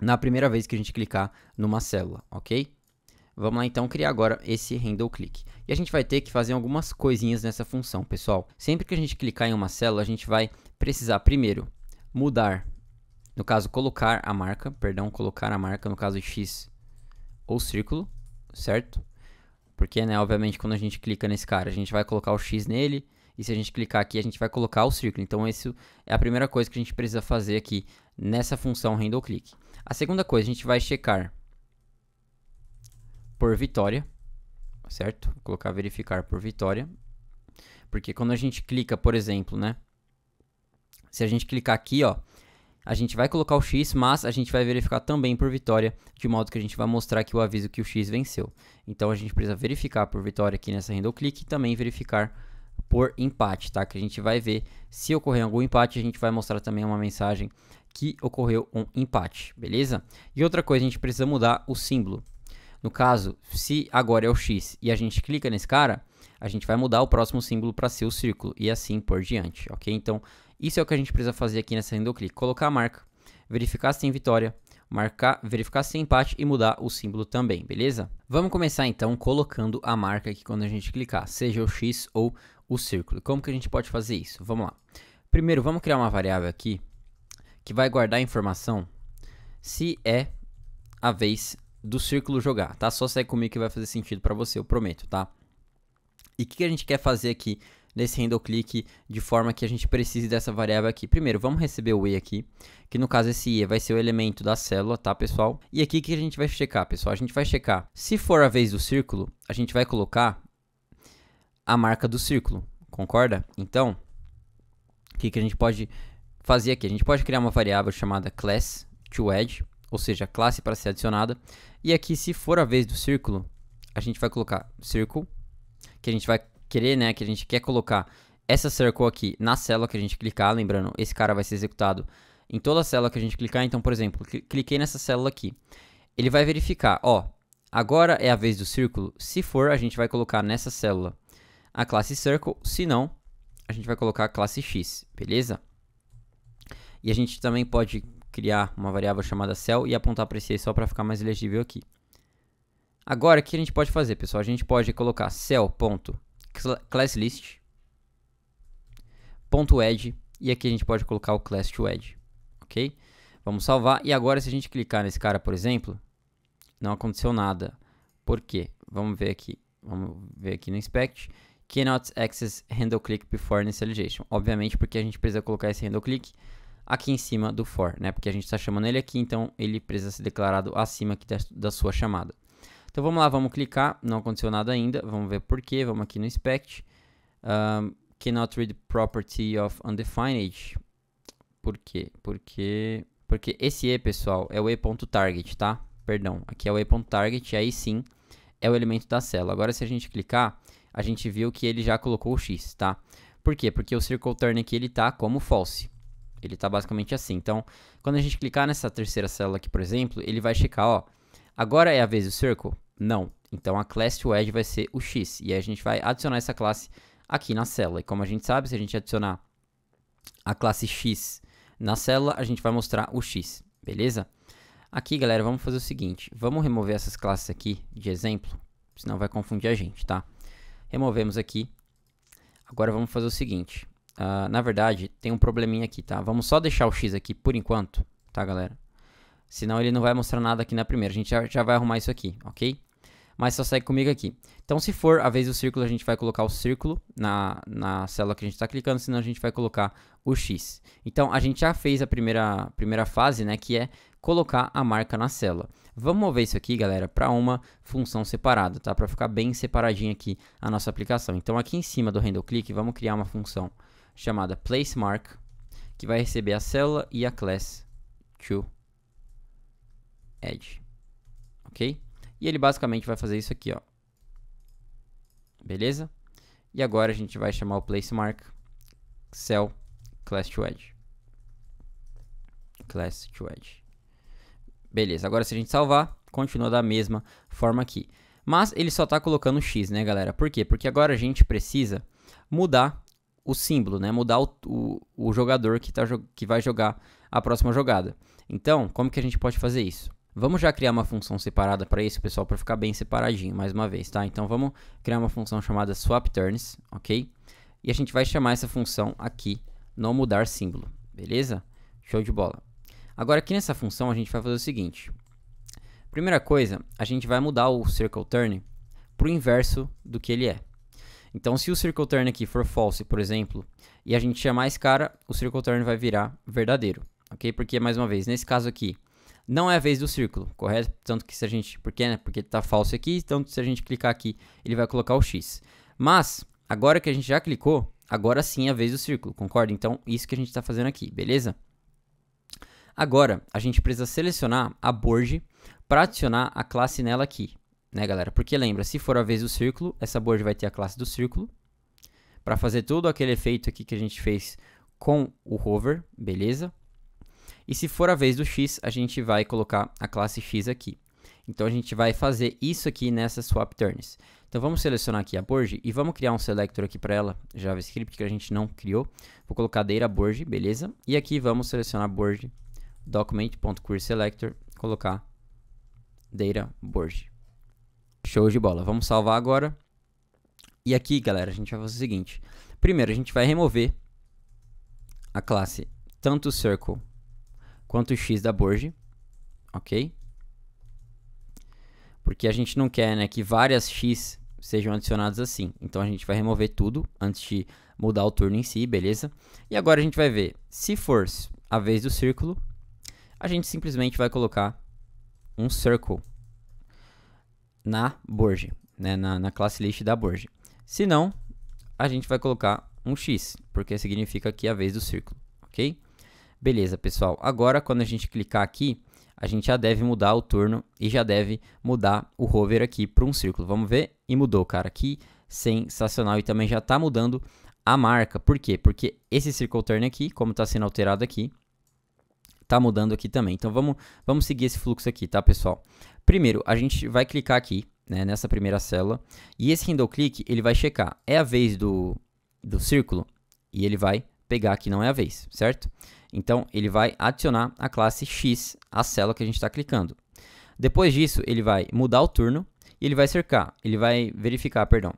[SPEAKER 1] na primeira vez que a gente clicar numa célula, ok? Vamos lá então criar agora esse handle click. E a gente vai ter que fazer algumas coisinhas nessa função, pessoal. Sempre que a gente clicar em uma célula, a gente vai precisar primeiro mudar, no caso colocar a marca, perdão, colocar a marca, no caso x ou círculo, certo? Porque, né, obviamente, quando a gente clica nesse cara, a gente vai colocar o X nele, e se a gente clicar aqui, a gente vai colocar o círculo. Então, essa é a primeira coisa que a gente precisa fazer aqui nessa função handle click. A segunda coisa, a gente vai checar por vitória, certo? Vou colocar verificar por vitória. Porque quando a gente clica, por exemplo, né? Se a gente clicar aqui, ó, a gente vai colocar o X, mas a gente vai verificar também por vitória, de modo que a gente vai mostrar aqui o aviso que o X venceu. Então a gente precisa verificar por vitória aqui nessa renda ou clique e também verificar por empate, tá? Que a gente vai ver se ocorrer algum empate, a gente vai mostrar também uma mensagem que ocorreu um empate, beleza? E outra coisa, a gente precisa mudar o símbolo. No caso, se agora é o X e a gente clica nesse cara, a gente vai mudar o próximo símbolo para ser o círculo e assim por diante, ok? Então, isso é o que a gente precisa fazer aqui nessa endoclic. colocar a marca, verificar se tem vitória, marcar, verificar se tem empate e mudar o símbolo também, beleza? Vamos começar então colocando a marca aqui quando a gente clicar, seja o X ou o círculo. Como que a gente pode fazer isso? Vamos lá. Primeiro, vamos criar uma variável aqui que vai guardar a informação se é a vez do círculo jogar, tá? Só segue é comigo que vai fazer sentido para você, eu prometo, tá? E o que, que a gente quer fazer aqui desse handle click de forma que a gente precise dessa variável aqui. Primeiro, vamos receber o E aqui, que no caso esse E vai ser o elemento da célula, tá, pessoal? E aqui que a gente vai checar, pessoal? A gente vai checar, se for a vez do círculo, a gente vai colocar a marca do círculo, concorda? Então, o que, que a gente pode fazer aqui? A gente pode criar uma variável chamada class to add, ou seja, classe para ser adicionada. E aqui, se for a vez do círculo, a gente vai colocar circle, que a gente vai querer, né, que a gente quer colocar essa circle aqui na célula que a gente clicar, lembrando, esse cara vai ser executado em toda a célula que a gente clicar. Então, por exemplo, cliquei nessa célula aqui. Ele vai verificar, ó, agora é a vez do círculo. Se for, a gente vai colocar nessa célula a classe circle, se não, a gente vai colocar a classe x, beleza? E a gente também pode criar uma variável chamada cell e apontar para esse aí só para ficar mais legível aqui. Agora, o que a gente pode fazer, pessoal? A gente pode colocar cell ponto class e aqui a gente pode colocar o class to edge, ok? Vamos salvar, e agora se a gente clicar nesse cara, por exemplo, não aconteceu nada. Por quê? Vamos ver aqui, vamos ver aqui no inspect, cannot access handle click before initialization. Obviamente porque a gente precisa colocar esse handle click aqui em cima do for, né? Porque a gente está chamando ele aqui, então ele precisa ser declarado acima aqui da sua chamada. Então vamos lá, vamos clicar, não aconteceu nada ainda, vamos ver por quê. vamos aqui no inspect. Um, cannot read property of undefined. Por quê? Porque, porque esse E, pessoal, é o E.target, tá? Perdão, aqui é o E.target, aí sim é o elemento da célula. Agora se a gente clicar, a gente viu que ele já colocou o X, tá? Por quê? Porque o circle turn aqui ele tá como false. Ele tá basicamente assim. Então, quando a gente clicar nessa terceira célula aqui, por exemplo, ele vai checar, ó, agora é a vez do circle. Não. Então a class to edge vai ser o x. E aí a gente vai adicionar essa classe aqui na célula. E como a gente sabe, se a gente adicionar a classe x na célula, a gente vai mostrar o x. Beleza? Aqui, galera, vamos fazer o seguinte. Vamos remover essas classes aqui de exemplo, senão vai confundir a gente, tá? Removemos aqui. Agora vamos fazer o seguinte. Uh, na verdade, tem um probleminha aqui, tá? Vamos só deixar o x aqui por enquanto, tá, galera? Senão ele não vai mostrar nada aqui na primeira. A gente já, já vai arrumar isso aqui, ok? Mas só segue comigo aqui. Então, se for a vez do círculo, a gente vai colocar o círculo na, na célula que a gente está clicando, senão a gente vai colocar o X. Então, a gente já fez a primeira, primeira fase, né, que é colocar a marca na célula. Vamos mover isso aqui, galera, para uma função separada, tá? Para ficar bem separadinha aqui a nossa aplicação. Então, aqui em cima do handle click, vamos criar uma função chamada placemark, que vai receber a célula e a class to add, ok? E ele basicamente vai fazer isso aqui, ó. Beleza? E agora a gente vai chamar o placemark cell class to edge. Class to edge. Beleza, agora se a gente salvar, continua da mesma forma aqui. Mas ele só está colocando X, né, galera? Por quê? Porque agora a gente precisa mudar o símbolo, né? Mudar o, o, o jogador que, tá, que vai jogar a próxima jogada. Então, como que a gente pode fazer isso? Vamos já criar uma função separada para isso, pessoal, para ficar bem separadinho mais uma vez, tá? Então vamos criar uma função chamada swapTurns, ok? E a gente vai chamar essa função aqui no mudar símbolo, beleza? Show de bola. Agora aqui nessa função a gente vai fazer o seguinte. Primeira coisa, a gente vai mudar o circle_turn para o inverso do que ele é. Então se o circle_turn aqui for false, por exemplo, e a gente chamar esse cara, o circle_turn vai virar verdadeiro, ok? Porque mais uma vez, nesse caso aqui, não é a vez do círculo, correto? Tanto que se a gente, por quê, né? Porque tá falso aqui, então se a gente clicar aqui, ele vai colocar o x. Mas agora que a gente já clicou, agora sim é a vez do círculo, concorda? Então isso que a gente está fazendo aqui, beleza? Agora, a gente precisa selecionar a board para adicionar a classe nela aqui, né, galera? Porque lembra, se for a vez do círculo, essa board vai ter a classe do círculo. Para fazer todo aquele efeito aqui que a gente fez com o hover, beleza? E se for a vez do x, a gente vai colocar a classe x aqui. Então a gente vai fazer isso aqui nessa swap turns. Então vamos selecionar aqui a Borg e vamos criar um selector aqui para ela, JavaScript, que a gente não criou. Vou colocar Data Borg, beleza? E aqui vamos selecionar Borg, document.querySelector, colocar Data Borg. Show de bola. Vamos salvar agora. E aqui, galera, a gente vai fazer o seguinte. Primeiro, a gente vai remover a classe tanto circle quanto o x da Borge, ok? Porque a gente não quer né, que várias x sejam adicionadas assim. Então a gente vai remover tudo antes de mudar o turno em si, beleza? E agora a gente vai ver, se for a vez do círculo, a gente simplesmente vai colocar um circle na Borge, né, na, na classe list da Borge. Se não, a gente vai colocar um x, porque significa que é a vez do círculo, ok? Beleza, pessoal. Agora, quando a gente clicar aqui, a gente já deve mudar o turno e já deve mudar o hover aqui para um círculo. Vamos ver? E mudou, cara. Que sensacional. E também já está mudando a marca. Por quê? Porque esse circle turn aqui, como está sendo alterado aqui, está mudando aqui também. Então, vamos, vamos seguir esse fluxo aqui, tá, pessoal? Primeiro, a gente vai clicar aqui, né, nessa primeira célula. E esse handle click, ele vai checar. É a vez do, do círculo? E ele vai pegar que não é a vez, certo? Então, ele vai adicionar a classe X à célula que a gente está clicando. Depois disso, ele vai mudar o turno e ele vai cercar, ele vai verificar, perdão.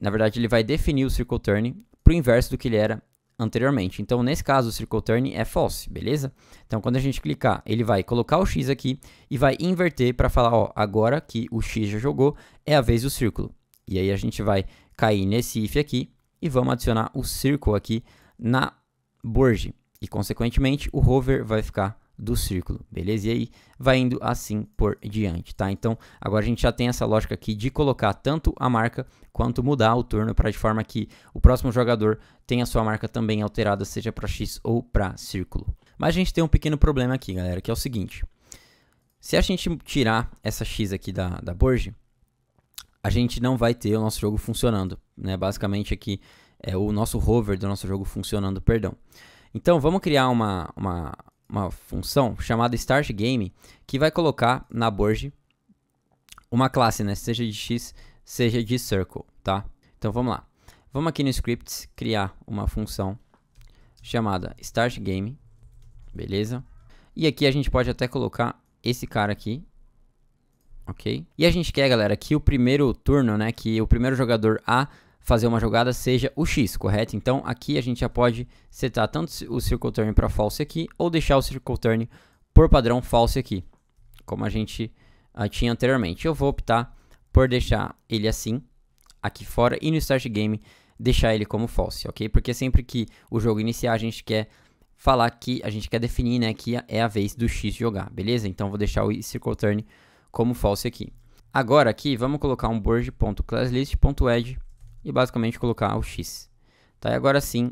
[SPEAKER 1] Na verdade, ele vai definir o circle turn para o inverso do que ele era anteriormente. Então, nesse caso, o circle turn é false, beleza? Então, quando a gente clicar, ele vai colocar o x aqui e vai inverter para falar, ó, agora que o x já jogou, é a vez do círculo. E aí a gente vai cair nesse if aqui e vamos adicionar o circle aqui na board. E, consequentemente, o rover vai ficar do círculo, beleza? E aí vai indo assim por diante, tá? Então, agora a gente já tem essa lógica aqui de colocar tanto a marca quanto mudar o turno para de forma que o próximo jogador tenha sua marca também alterada, seja para X ou para círculo. Mas a gente tem um pequeno problema aqui, galera, que é o seguinte. Se a gente tirar essa X aqui da, da Borge, a gente não vai ter o nosso jogo funcionando, né? Basicamente aqui é o nosso hover do nosso jogo funcionando, perdão. Então vamos criar uma, uma, uma função chamada start game que vai colocar na board uma classe, né? Seja de x, seja de circle, tá? Então vamos lá. Vamos aqui no scripts criar uma função chamada start game, beleza? E aqui a gente pode até colocar esse cara aqui, ok? E a gente quer, galera, que o primeiro turno, né? Que o primeiro jogador A fazer uma jogada seja o X, correto? Então aqui a gente já pode setar tanto o circle turn para false aqui ou deixar o circle turn por padrão false aqui, como a gente uh, tinha anteriormente. Eu vou optar por deixar ele assim aqui fora e no start game deixar ele como false, ok? Porque sempre que o jogo iniciar a gente quer falar que a gente quer definir, né, que é a vez do X jogar, beleza? Então vou deixar o circle turn como false aqui. Agora aqui, vamos colocar um board.classlist.edge e basicamente colocar o X. Tá? E agora sim,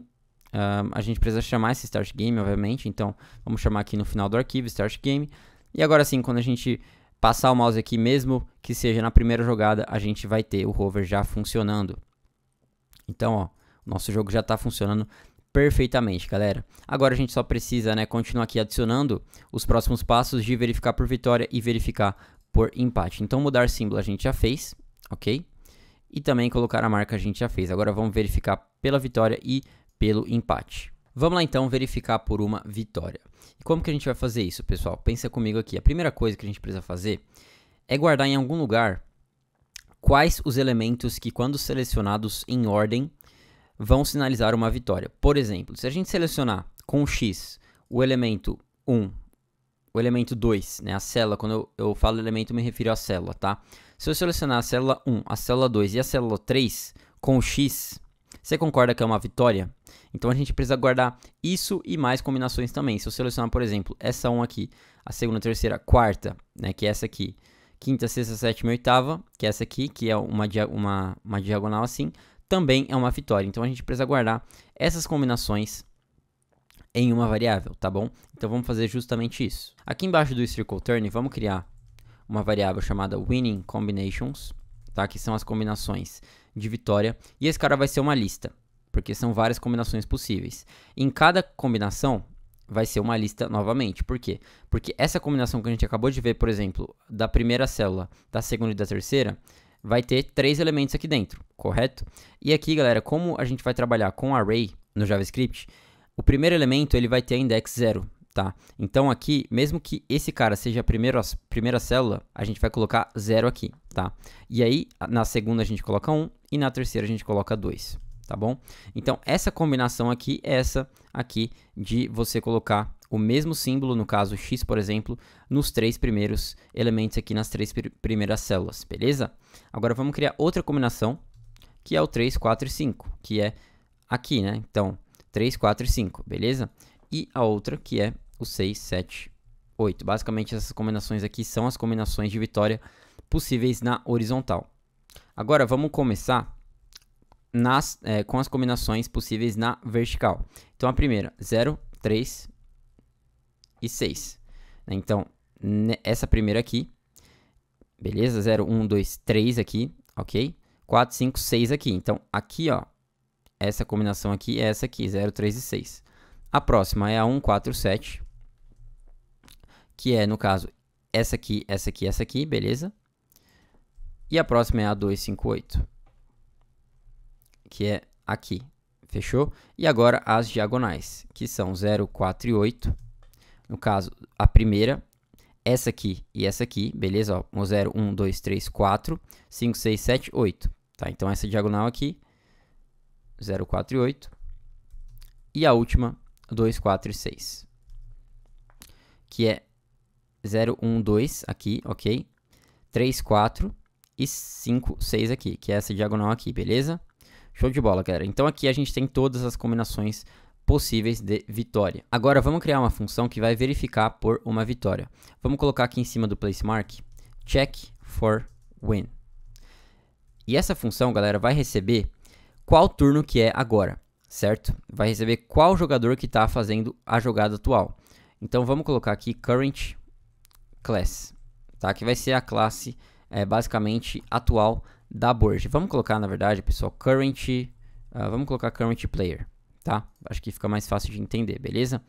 [SPEAKER 1] uh, a gente precisa chamar esse start game, obviamente, então vamos chamar aqui no final do arquivo start game. E agora sim, quando a gente passar o mouse aqui, mesmo que seja na primeira jogada, a gente vai ter o hover já funcionando. Então, ó, o nosso jogo já está funcionando perfeitamente, galera. Agora a gente só precisa, né, continuar aqui adicionando os próximos passos de verificar por vitória e verificar por empate. Então, mudar símbolo a gente já fez, ok? e também colocar a marca a gente já fez. Agora vamos verificar pela vitória e pelo empate. Vamos lá então verificar por uma vitória. E como que a gente vai fazer isso, pessoal? Pensa comigo aqui. A primeira coisa que a gente precisa fazer é guardar em algum lugar quais os elementos que, quando selecionados em ordem, vão sinalizar uma vitória. Por exemplo, se a gente selecionar com X o elemento 1, o elemento 2, né, a célula, quando eu, eu falo elemento, eu me refiro à célula, tá? Se eu selecionar a célula 1, a célula 2 e a célula 3 com o X, você concorda que é uma vitória? Então a gente precisa guardar isso e mais combinações também. Se eu selecionar, por exemplo, essa 1 aqui, a segunda, terceira, quarta, né, que é essa aqui, quinta, sexta, sétima e oitava, que é essa aqui, que é uma, uma, uma diagonal assim, também é uma vitória. Então a gente precisa guardar essas combinações em uma variável, tá bom? Então vamos fazer justamente isso. Aqui embaixo do Circle Turn, vamos criar uma variável chamada winning combinations, tá? Que são as combinações de vitória. E esse cara vai ser uma lista, porque são várias combinações possíveis. Em cada combinação vai ser uma lista novamente. Por quê? Porque essa combinação que a gente acabou de ver, por exemplo, da primeira célula, da segunda e da terceira, vai ter três elementos aqui dentro, correto? E aqui, galera, como a gente vai trabalhar com array no JavaScript, o primeiro elemento ele vai ter index 0, tá? Então aqui, mesmo que esse cara seja a primeira, a primeira célula, a gente vai colocar zero aqui, tá? E aí, na segunda a gente coloca um e na terceira a gente coloca dois, tá bom? Então essa combinação aqui é essa aqui de você colocar o mesmo símbolo, no caso x, por exemplo, nos três primeiros elementos aqui, nas três primeiras células, beleza? Agora vamos criar outra combinação, que é o 3, 4 e 5, que é aqui, né? Então, 3, 4 e 5, beleza? E a outra, que é o 6, 7, 8. Basicamente, essas combinações aqui são as combinações de vitória possíveis na horizontal. Agora, vamos começar nas, é, com as combinações possíveis na vertical. Então, a primeira, 0, 3 e 6. Né? Então, essa primeira aqui, beleza? 0, 1, 2, 3 aqui, ok? 4, 5, 6 aqui. Então, aqui, ó, essa combinação aqui é essa aqui, 0, 3 e 6. A próxima é a 1, 4, 7 que é, no caso, essa aqui, essa aqui, essa aqui, beleza? E a próxima é a 258, que é aqui, fechou? E agora as diagonais, que são 0, 4 e 8. No caso, a primeira, essa aqui e essa aqui, beleza? Ó, 0, 1, 2, 3, 4, 5, 6, 7, 8. Tá, então essa diagonal aqui, 0, 4 e 8. E a última, 2, 4 e 6. Que é 0, 1, 2 aqui, ok? 3, 4 e 5, 6 aqui, que é essa diagonal aqui, beleza? Show de bola, galera. Então aqui a gente tem todas as combinações possíveis de vitória. Agora vamos criar uma função que vai verificar por uma vitória. Vamos colocar aqui em cima do place mark check for win. E essa função, galera, vai receber qual turno que é agora, certo? Vai receber qual jogador que está fazendo a jogada atual. Então vamos colocar aqui current Class, tá? Que vai ser a classe é, basicamente atual da board. Vamos colocar, na verdade, pessoal, current, uh, vamos colocar current player, tá? Acho que fica mais fácil de entender, beleza?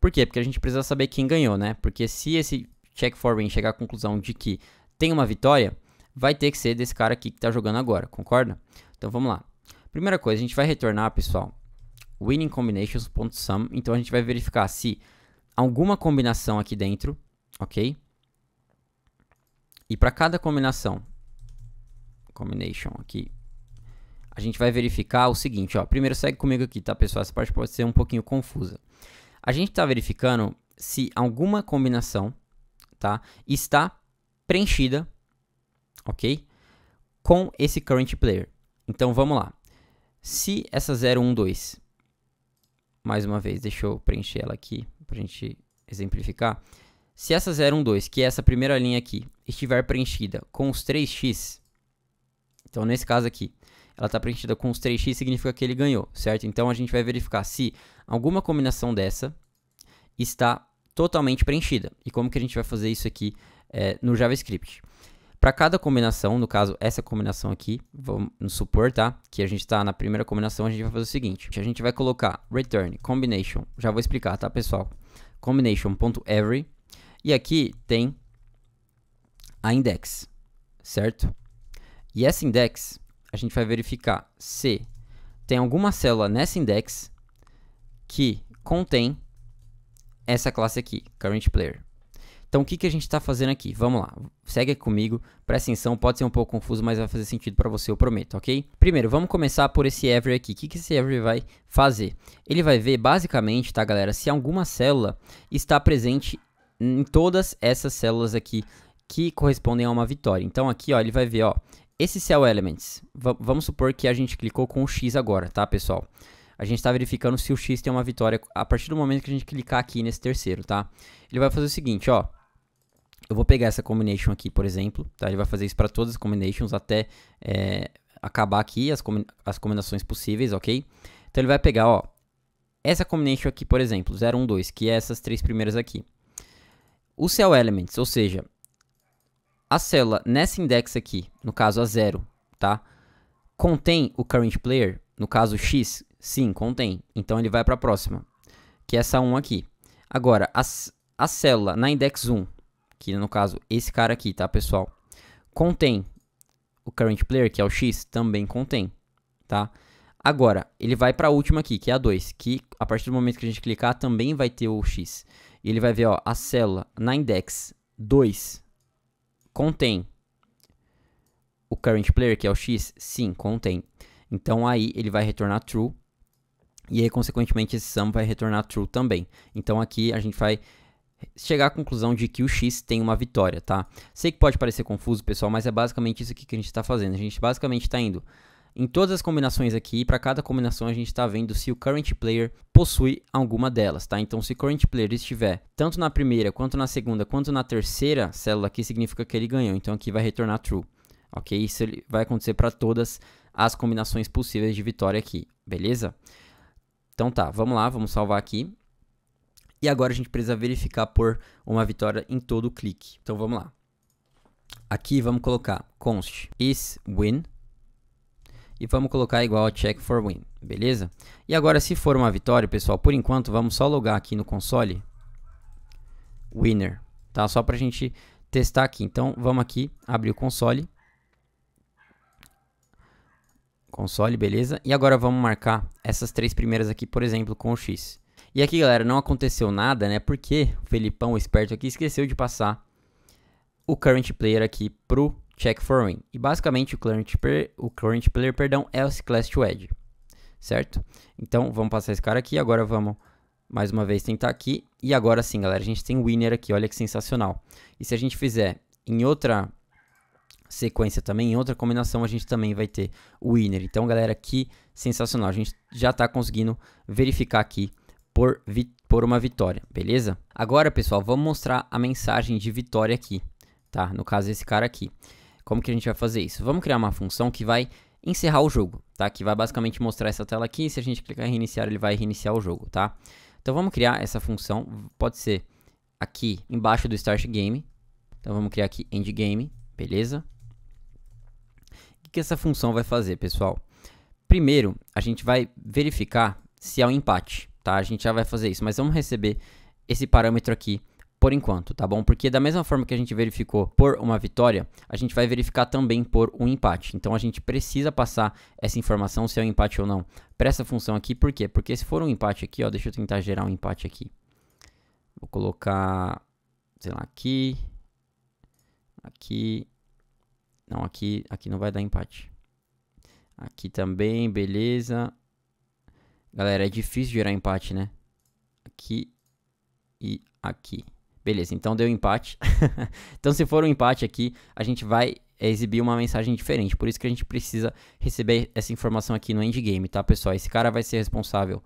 [SPEAKER 1] Por quê? Porque a gente precisa saber quem ganhou, né? Porque se esse check for win chegar à conclusão de que tem uma vitória, vai ter que ser desse cara aqui que está jogando agora, concorda? Então vamos lá. Primeira coisa, a gente vai retornar, pessoal, winning combinations.sum, então a gente vai verificar se alguma combinação aqui dentro, ok? E para cada combinação, combination aqui, a gente vai verificar o seguinte, ó. Primeiro segue comigo aqui, tá, pessoal? Essa parte pode ser um pouquinho confusa. A gente está verificando se alguma combinação, tá, está preenchida, ok, com esse current player. Então vamos lá. Se essa 012, mais uma vez, deixa eu preencher ela aqui para a gente exemplificar. Se essa 012, que é essa primeira linha aqui, estiver preenchida com os 3x, então nesse caso aqui, ela está preenchida com os 3x, significa que ele ganhou, certo? Então a gente vai verificar se alguma combinação dessa está totalmente preenchida. E como que a gente vai fazer isso aqui é, no JavaScript? Para cada combinação, no caso essa combinação aqui, vamos supor, tá? Que a gente está na primeira combinação, a gente vai fazer o seguinte. A gente vai colocar return combination, já vou explicar, tá pessoal? Combination.every e aqui tem a index, certo? E essa index, a gente vai verificar se tem alguma célula nessa index que contém essa classe aqui, current player. Então, o que, que a gente está fazendo aqui? Vamos lá, segue aqui comigo, presta atenção, pode ser um pouco confuso, mas vai fazer sentido para você, eu prometo, ok? Primeiro, vamos começar por esse every aqui. O que, que esse every vai fazer? Ele vai ver, basicamente, tá, galera, se alguma célula está presente em todas essas células aqui que correspondem a uma vitória. Então aqui, ó, ele vai ver, ó, esse Cell Elements. vamos supor que a gente clicou com o X agora, tá, pessoal? A gente está verificando se o X tem uma vitória a partir do momento que a gente clicar aqui nesse terceiro, tá? Ele vai fazer o seguinte, ó. Eu vou pegar essa combination aqui, por exemplo, tá? Ele vai fazer isso para todas as combinations até é, acabar aqui as, com as combinações possíveis, ok? Então ele vai pegar, ó, essa combination aqui, por exemplo, 012, que é essas três primeiras aqui. O cell elements, ou seja, a célula nesse index aqui, no caso a 0, tá? Contém o current player, no caso x, sim, contém. Então ele vai para a próxima, que é essa 1 aqui. Agora, a, a célula na index 1, que no caso esse cara aqui, tá, pessoal? Contém o current player, que é o x, também contém, tá? Agora, ele vai para a última aqui, que é a 2, que a partir do momento que a gente clicar também vai ter o x. E ele vai ver, ó, a célula na index 2 contém o current player, que é o x? Sim, contém. Então aí ele vai retornar true. E aí, consequentemente, esse sum vai retornar true também. Então aqui a gente vai chegar à conclusão de que o X tem uma vitória, tá? Sei que pode parecer confuso, pessoal, mas é basicamente isso aqui que a gente está fazendo. A gente basicamente está indo em todas as combinações aqui, para cada combinação a gente está vendo se o current player possui alguma delas, tá? Então, se o current player estiver tanto na primeira, quanto na segunda, quanto na terceira célula aqui, significa que ele ganhou. Então, aqui vai retornar true, ok? Isso vai acontecer para todas as combinações possíveis de vitória aqui, beleza? Então tá, vamos lá, vamos salvar aqui. E agora a gente precisa verificar por uma vitória em todo clique. Então vamos lá. Aqui vamos colocar const is win e vamos colocar igual check for win, beleza? E agora se for uma vitória, pessoal, por enquanto vamos só logar aqui no console winner, tá? Só pra gente testar aqui. Então vamos aqui abrir o console. Console, beleza? E agora vamos marcar essas três primeiras aqui, por exemplo, com o X. E aqui, galera, não aconteceu nada, né? Porque o Felipão, o esperto aqui, esqueceu de passar o current player aqui pro check foreign. E basicamente o current player, o current player perdão, é o class to certo? Então vamos passar esse cara aqui, agora vamos mais uma vez tentar aqui. E agora sim, galera, a gente tem winner aqui, olha que sensacional. E se a gente fizer em outra sequência também, em outra combinação, a gente também vai ter o winner. Então, galera, que sensacional. A gente já está conseguindo verificar aqui por, vi por uma vitória, beleza? Agora, pessoal, vamos mostrar a mensagem de vitória aqui, tá? No caso, esse cara aqui. Como que a gente vai fazer isso? Vamos criar uma função que vai encerrar o jogo, tá? Que vai basicamente mostrar essa tela aqui, se a gente clicar em reiniciar, ele vai reiniciar o jogo, tá? Então vamos criar essa função, pode ser aqui embaixo do Start Game. Então vamos criar aqui End Game, beleza? O que essa função vai fazer, pessoal? Primeiro, a gente vai verificar se é um empate, tá? A gente já vai fazer isso, mas vamos receber esse parâmetro aqui por enquanto, tá bom? Porque da mesma forma que a gente verificou por uma vitória, a gente vai verificar também por um empate. Então a gente precisa passar essa informação se é um empate ou não para essa função aqui. Por quê? Porque se for um empate aqui, ó, deixa eu tentar gerar um empate aqui. Vou colocar, sei lá, aqui, aqui, não, aqui, aqui não vai dar empate. Aqui também, beleza. Galera, é difícil gerar empate, né? Aqui e aqui. Beleza, então deu empate. *laughs* então, se for um empate aqui, a gente vai é, exibir uma mensagem diferente. Por isso que a gente precisa receber essa informação aqui no endgame, tá, pessoal? Esse cara vai ser responsável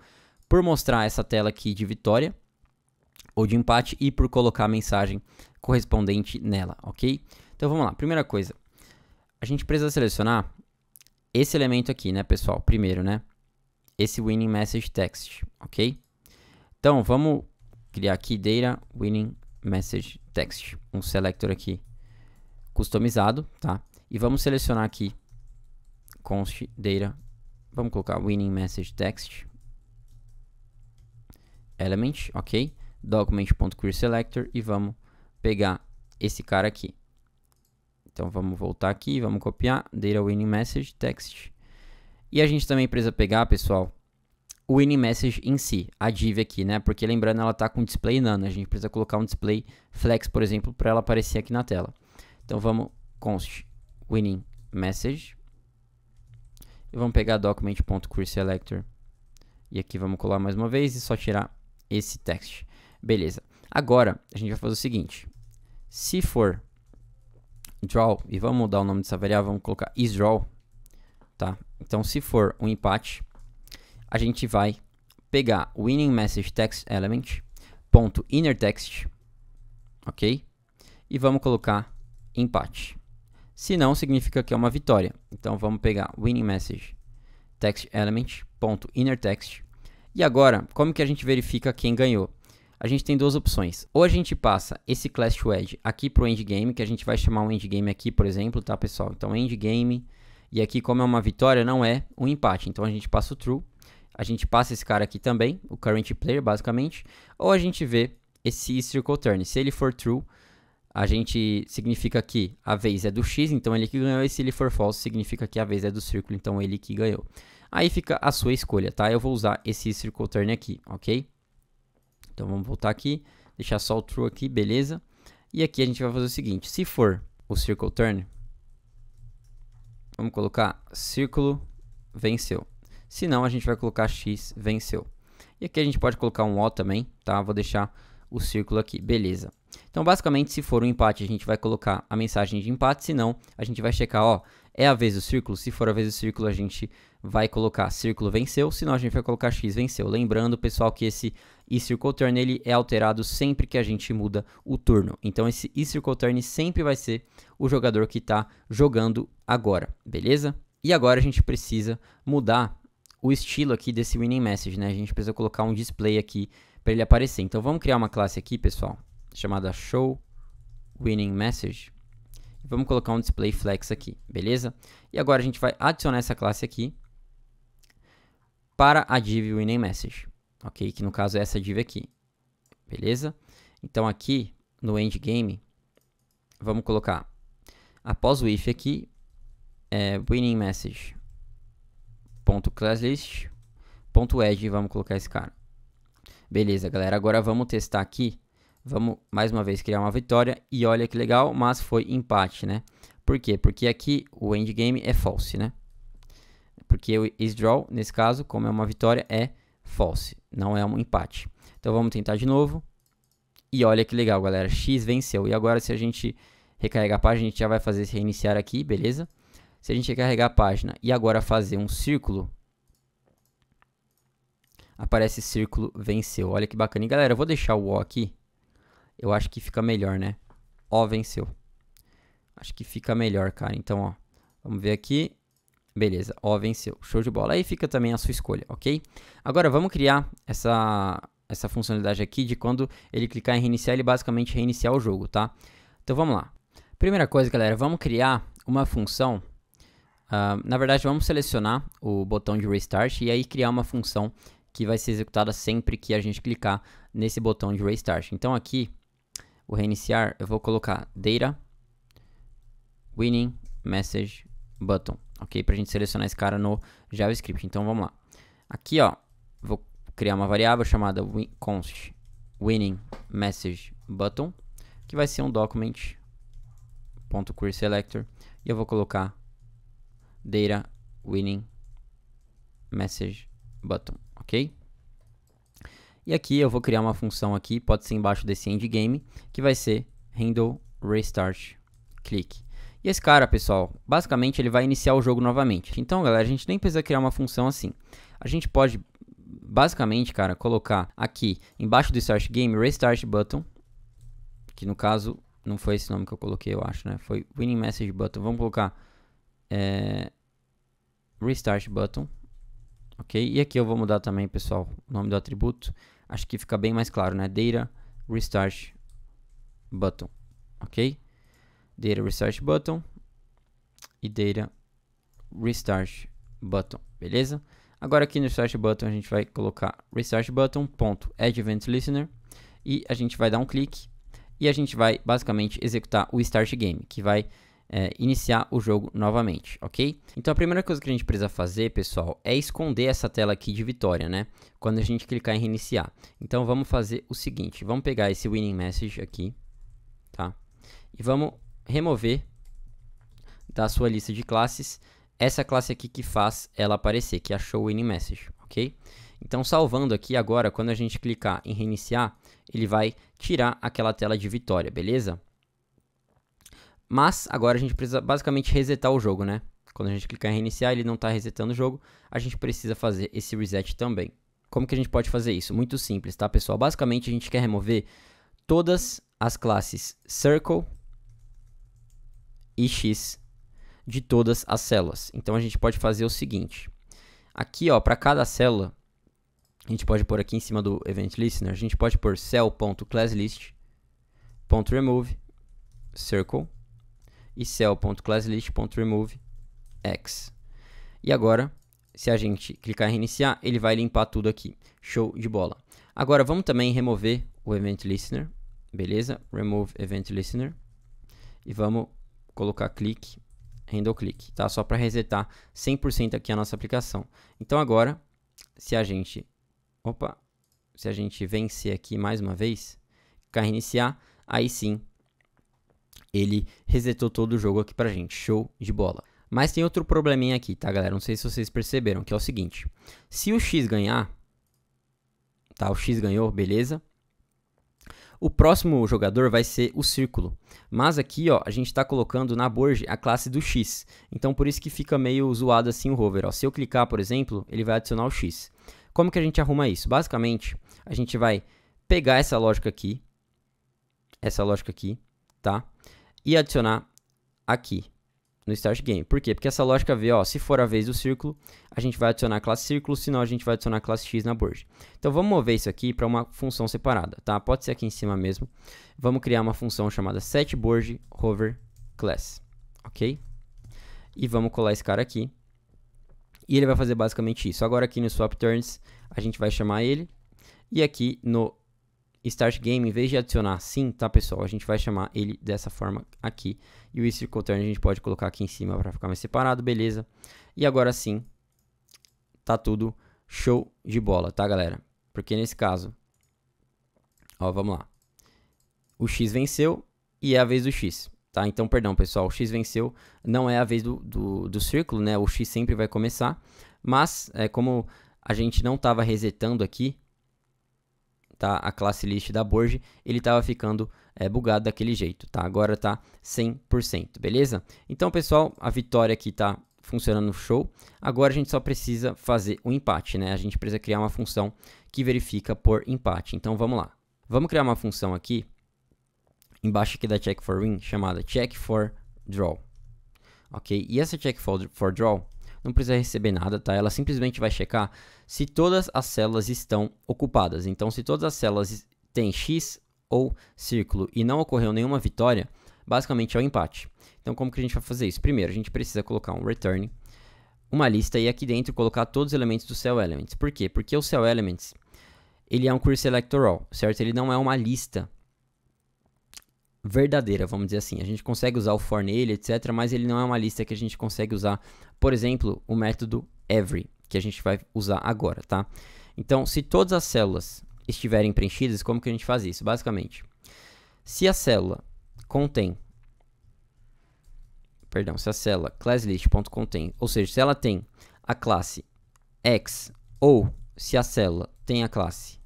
[SPEAKER 1] por mostrar essa tela aqui de vitória ou de empate e por colocar a mensagem correspondente nela, ok? Então vamos lá, primeira coisa, a gente precisa selecionar esse elemento aqui, né, pessoal? Primeiro, né? Esse winning message text, ok? Então vamos criar aqui data winning message text, um selector aqui customizado, tá? E vamos selecionar aqui const data, vamos colocar winning message text element, ok? document.querySelector e vamos pegar esse cara aqui. Então vamos voltar aqui, vamos copiar data winning message text. E a gente também precisa pegar, pessoal, o message em si, a div aqui, né? Porque lembrando, ela está com display nano, a gente precisa colocar um display flex, por exemplo, para ela aparecer aqui na tela. Então vamos const winning message e vamos pegar document.curselector e aqui vamos colar mais uma vez e só tirar esse text. Beleza. Agora a gente vai fazer o seguinte: se for draw e vamos mudar o nome dessa variável, vamos colocar is draw, tá? Então se for um empate a gente vai pegar o winning message text element ponto inner text, ok? E vamos colocar empate. Se não, significa que é uma vitória. Então vamos pegar winning message text element ponto inner text. E agora, como que a gente verifica quem ganhou? A gente tem duas opções. Ou a gente passa esse class to edge aqui para o endgame, que a gente vai chamar um endgame aqui, por exemplo, tá, pessoal? Então endgame e aqui como é uma vitória, não é um empate. Então a gente passa o true a gente passa esse cara aqui também, o current player basicamente, ou a gente vê esse circle turn. Se ele for true, a gente significa que a vez é do x, então ele que ganhou, e se ele for false, significa que a vez é do círculo, então ele que ganhou. Aí fica a sua escolha, tá? Eu vou usar esse circle turn aqui, ok? Então vamos voltar aqui, deixar só o true aqui, beleza? E aqui a gente vai fazer o seguinte, se for o circle turn, vamos colocar círculo venceu senão a gente vai colocar x venceu. E aqui a gente pode colocar um O também, tá? Vou deixar o círculo aqui, beleza. Então, basicamente, se for um empate, a gente vai colocar a mensagem de empate, senão a gente vai checar, ó, é a vez do círculo? Se for a vez do círculo, a gente vai colocar círculo venceu, senão a gente vai colocar x venceu. Lembrando, pessoal, que esse e-circle turn, ele é alterado sempre que a gente muda o turno. Então, esse e-circle turn sempre vai ser o jogador que está jogando agora, beleza? E agora a gente precisa mudar o estilo aqui desse winning message, né? A gente precisa colocar um display aqui para ele aparecer. Então vamos criar uma classe aqui, pessoal, chamada show winning message. Vamos colocar um display flex aqui, beleza? E agora a gente vai adicionar essa classe aqui para a div winning message, ok? Que no caso é essa div aqui, beleza? Então aqui no endgame, vamos colocar após o if aqui, é, winning message ponto classlist ponto edge vamos colocar esse cara beleza galera agora vamos testar aqui vamos mais uma vez criar uma vitória e olha que legal mas foi empate né por quê porque aqui o endgame é false né porque o isDraw nesse caso como é uma vitória é false não é um empate então vamos tentar de novo e olha que legal galera x venceu e agora se a gente recarregar a página a gente já vai fazer esse reiniciar aqui beleza se a gente carregar a página e agora fazer um círculo, aparece círculo venceu. Olha que bacana. E galera, eu vou deixar o O aqui. Eu acho que fica melhor, né? O venceu. Acho que fica melhor, cara. Então, ó. Vamos ver aqui. Beleza, O venceu. Show de bola. Aí fica também a sua escolha, ok? Agora vamos criar essa, essa funcionalidade aqui de quando ele clicar em reiniciar, ele basicamente reiniciar o jogo, tá? Então vamos lá. Primeira coisa, galera, vamos criar uma função Uh, na verdade, vamos selecionar o botão de Restart e aí criar uma função que vai ser executada sempre que a gente clicar nesse botão de Restart. Então aqui, o reiniciar, eu vou colocar Data Winning Message Button, ok? Para a gente selecionar esse cara no JavaScript. Então vamos lá. Aqui, ó, vou criar uma variável chamada win const winning message button, que vai ser um document.querySelector e eu vou colocar data winning message button, ok? E aqui eu vou criar uma função aqui, pode ser embaixo desse endgame, que vai ser handle restart click. E esse cara, pessoal, basicamente ele vai iniciar o jogo novamente. Então, galera, a gente nem precisa criar uma função assim. A gente pode, basicamente, cara, colocar aqui embaixo do start game restart button, que no caso não foi esse nome que eu coloquei, eu acho, né? Foi winning message button. Vamos colocar é, Restart Button. Ok? E aqui eu vou mudar também, pessoal, o nome do atributo. Acho que fica bem mais claro, né? Data Restart Button. Ok? Data Restart Button e Data Restart Button. Beleza? Agora aqui no Restart Button a gente vai colocar Restart Button.add Event Listener e a gente vai dar um clique e a gente vai basicamente executar o Start Game, que vai é, iniciar o jogo novamente, ok? Então a primeira coisa que a gente precisa fazer, pessoal, é esconder essa tela aqui de vitória, né? Quando a gente clicar em reiniciar. Então vamos fazer o seguinte, vamos pegar esse winning message aqui, tá? E vamos remover da sua lista de classes essa classe aqui que faz ela aparecer, que é a show winning message, ok? Então salvando aqui agora, quando a gente clicar em reiniciar, ele vai tirar aquela tela de vitória, beleza? Mas agora a gente precisa basicamente resetar o jogo, né? Quando a gente clicar em reiniciar, ele não está resetando o jogo. A gente precisa fazer esse reset também. Como que a gente pode fazer isso? Muito simples, tá, pessoal? Basicamente, a gente quer remover todas as classes Circle e X de todas as células. Então, a gente pode fazer o seguinte. Aqui, ó, para cada célula, a gente pode pôr aqui em cima do Event Listener, a gente pode pôr cell.classList.remove circle e cell.classlist.removeX. E agora, se a gente clicar em reiniciar, ele vai limpar tudo aqui. Show de bola. Agora vamos também remover o event listener, beleza? Remove event listener e vamos colocar clique, handle click, tá? Só para resetar 100% aqui a nossa aplicação. Então agora, se a gente, opa, se a gente vencer aqui mais uma vez, clicar em reiniciar, aí sim ele resetou todo o jogo aqui pra gente. Show de bola. Mas tem outro probleminha aqui, tá, galera? Não sei se vocês perceberam, que é o seguinte. Se o X ganhar, tá? O X ganhou, beleza. O próximo jogador vai ser o círculo. Mas aqui, ó, a gente está colocando na Borge a classe do X. Então, por isso que fica meio zoado assim o hover. Ó. Se eu clicar, por exemplo, ele vai adicionar o X. Como que a gente arruma isso? Basicamente, a gente vai pegar essa lógica aqui. Essa lógica aqui, tá? e adicionar aqui no Start Game. Por quê? Porque essa lógica vê, ó, se for a vez do círculo, a gente vai adicionar a classe círculo, senão a gente vai adicionar a classe x na board. Então vamos mover isso aqui para uma função separada, tá? Pode ser aqui em cima mesmo. Vamos criar uma função chamada setBoardHoverClass, hover class, ok? E vamos colar esse cara aqui. E ele vai fazer basicamente isso. Agora aqui no swap turns, a gente vai chamar ele. E aqui no start game, em vez de adicionar sim, tá pessoal, a gente vai chamar ele dessa forma aqui. E o circular turn a gente pode colocar aqui em cima para ficar mais separado, beleza. E agora sim, tá tudo show de bola, tá galera? Porque nesse caso, ó, vamos lá. O x venceu e é a vez do x. Tá? Então, perdão, pessoal, o X venceu, não é a vez do, do, do círculo, né? O X sempre vai começar, mas é, como a gente não estava resetando aqui, tá? A classe list da Borge, ele estava ficando é, bugado daquele jeito, tá? Agora tá 100%, beleza? Então, pessoal, a vitória aqui tá funcionando show. Agora a gente só precisa fazer o um empate, né? A gente precisa criar uma função que verifica por empate. Então, vamos lá. Vamos criar uma função aqui, embaixo aqui da check for win, chamada check for draw. Ok? E essa check for, for draw, não precisa receber nada, tá? Ela simplesmente vai checar se todas as células estão ocupadas. Então, se todas as células têm X ou círculo e não ocorreu nenhuma vitória, basicamente é o um empate. Então, como que a gente vai fazer isso? Primeiro, a gente precisa colocar um return, uma lista e aqui dentro colocar todos os elementos do cell elements. Por quê? Porque o cell elements ele é um curso electoral, certo? Ele não é uma lista verdadeira, vamos dizer assim. A gente consegue usar o for nele, etc, mas ele não é uma lista que a gente consegue usar, por exemplo, o método every, que a gente vai usar agora, tá? Então, se todas as células estiverem preenchidas, como que a gente faz isso? Basicamente, se a célula contém perdão, se a célula classList.contém, ou seja, se ela tem a classe X ou se a célula tem a classe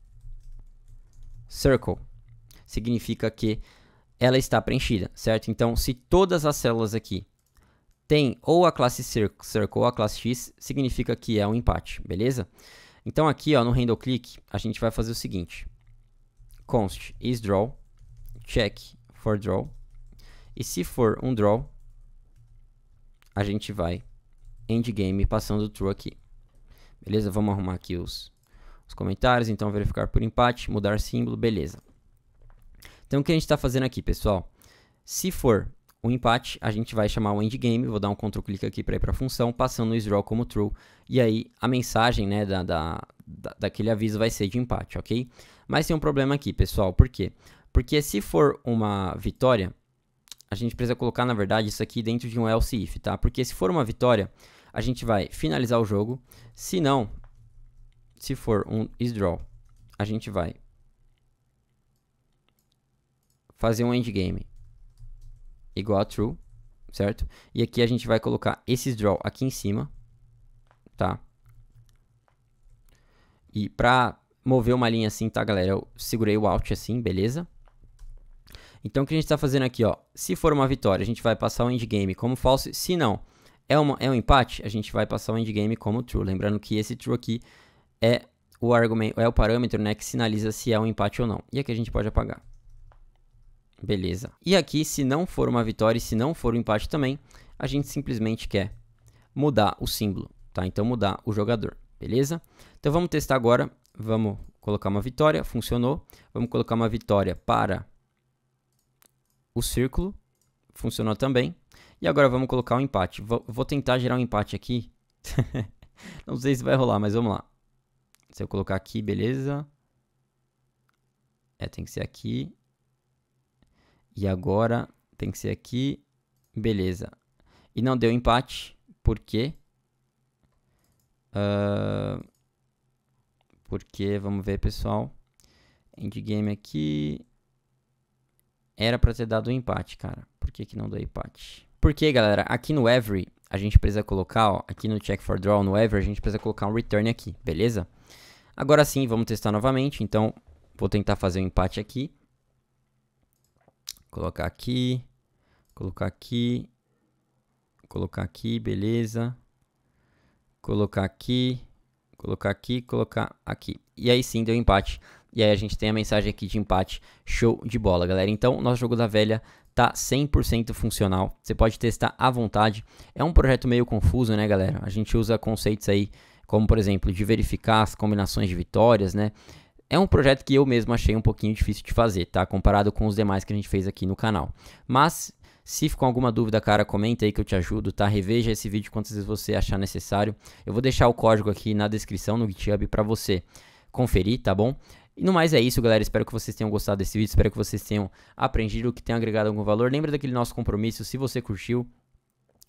[SPEAKER 1] circle, significa que ela está preenchida, certo? Então, se todas as células aqui têm ou a classe circle ou a classe x, significa que é um empate, beleza? Então, aqui ó, no handle click, a gente vai fazer o seguinte. Const isDraw, check for draw. E se for um draw, a gente vai endgame passando true aqui. Beleza? Vamos arrumar aqui os, os comentários. Então, verificar por empate, mudar símbolo, beleza. Então o que a gente está fazendo aqui, pessoal? Se for um empate, a gente vai chamar o endgame, vou dar um ctrl clique aqui para ir para a função, passando o draw como true, e aí a mensagem né, da, da, da, daquele aviso vai ser de empate, ok? Mas tem um problema aqui, pessoal, por quê? Porque se for uma vitória, a gente precisa colocar, na verdade, isso aqui dentro de um else if, tá? Porque se for uma vitória, a gente vai finalizar o jogo, se não, se for um isDraw, a gente vai fazer um endgame igual a true, certo? E aqui a gente vai colocar esses draw aqui em cima, tá? E pra mover uma linha assim, tá, galera? Eu segurei o alt assim, beleza? Então, o que a gente está fazendo aqui, ó? Se for uma vitória, a gente vai passar o endgame como falso. Se não, é, uma, é um empate, a gente vai passar o endgame como true. Lembrando que esse true aqui é o argumento, é o parâmetro, né, que sinaliza se é um empate ou não. E aqui a gente pode apagar. Beleza. E aqui, se não for uma vitória e se não for um empate também, a gente simplesmente quer mudar o símbolo, tá? Então mudar o jogador, beleza? Então vamos testar agora, vamos colocar uma vitória, funcionou. Vamos colocar uma vitória para o círculo, funcionou também. E agora vamos colocar um empate. Vou, vou tentar gerar um empate aqui. *laughs* Não sei se vai rolar, mas vamos lá. Se eu colocar aqui, beleza. É, tem que ser aqui. E agora tem que ser aqui. Beleza. E não deu empate. Por quê? Uh, ah, porque, vamos ver, pessoal. Endgame aqui. Era pra ter dado um empate, cara. Por que, que não deu empate? Porque, galera, aqui no Every, a gente precisa colocar, ó, aqui no check for draw, no Every a gente precisa colocar um return aqui, beleza? Agora sim, vamos testar novamente, então vou tentar fazer um empate aqui. Colocar aqui, colocar aqui, colocar aqui, beleza. Colocar aqui, colocar aqui, colocar aqui. E aí sim deu empate. E aí a gente tem a mensagem aqui de empate. Show de bola, galera. Então, nosso jogo da velha tá 100% funcional. Você pode testar à vontade. É um projeto meio confuso, né, galera? A gente usa conceitos aí como, por exemplo, de verificar as combinações de vitórias, né? É um projeto que eu mesmo achei um pouquinho difícil de fazer, tá? Comparado com os demais que a gente fez aqui no canal. Mas se ficou alguma dúvida, cara, comenta aí que eu te ajudo, tá? Reveja esse vídeo quantas vezes você achar necessário. Eu vou deixar o código aqui na descrição no GitHub para você conferir, tá bom? E no mais é isso, galera. Espero que vocês tenham gostado desse vídeo, espero que vocês tenham aprendido, que tenha agregado algum valor. Lembra daquele nosso compromisso, se você curtiu,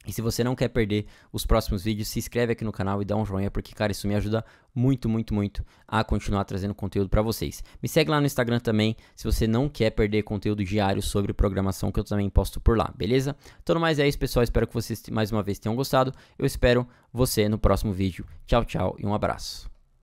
[SPEAKER 1] e se você não quer perder os próximos vídeos, se inscreve aqui no canal e dá um joinha, porque, cara, isso me ajuda muito, muito, muito a continuar trazendo conteúdo para vocês. Me segue lá no Instagram também, se você não quer perder conteúdo diário sobre programação, que eu também posto por lá, beleza? Tudo então, mais é isso, pessoal. Espero que vocês mais uma vez tenham gostado. Eu espero você no próximo vídeo. Tchau, tchau e um abraço.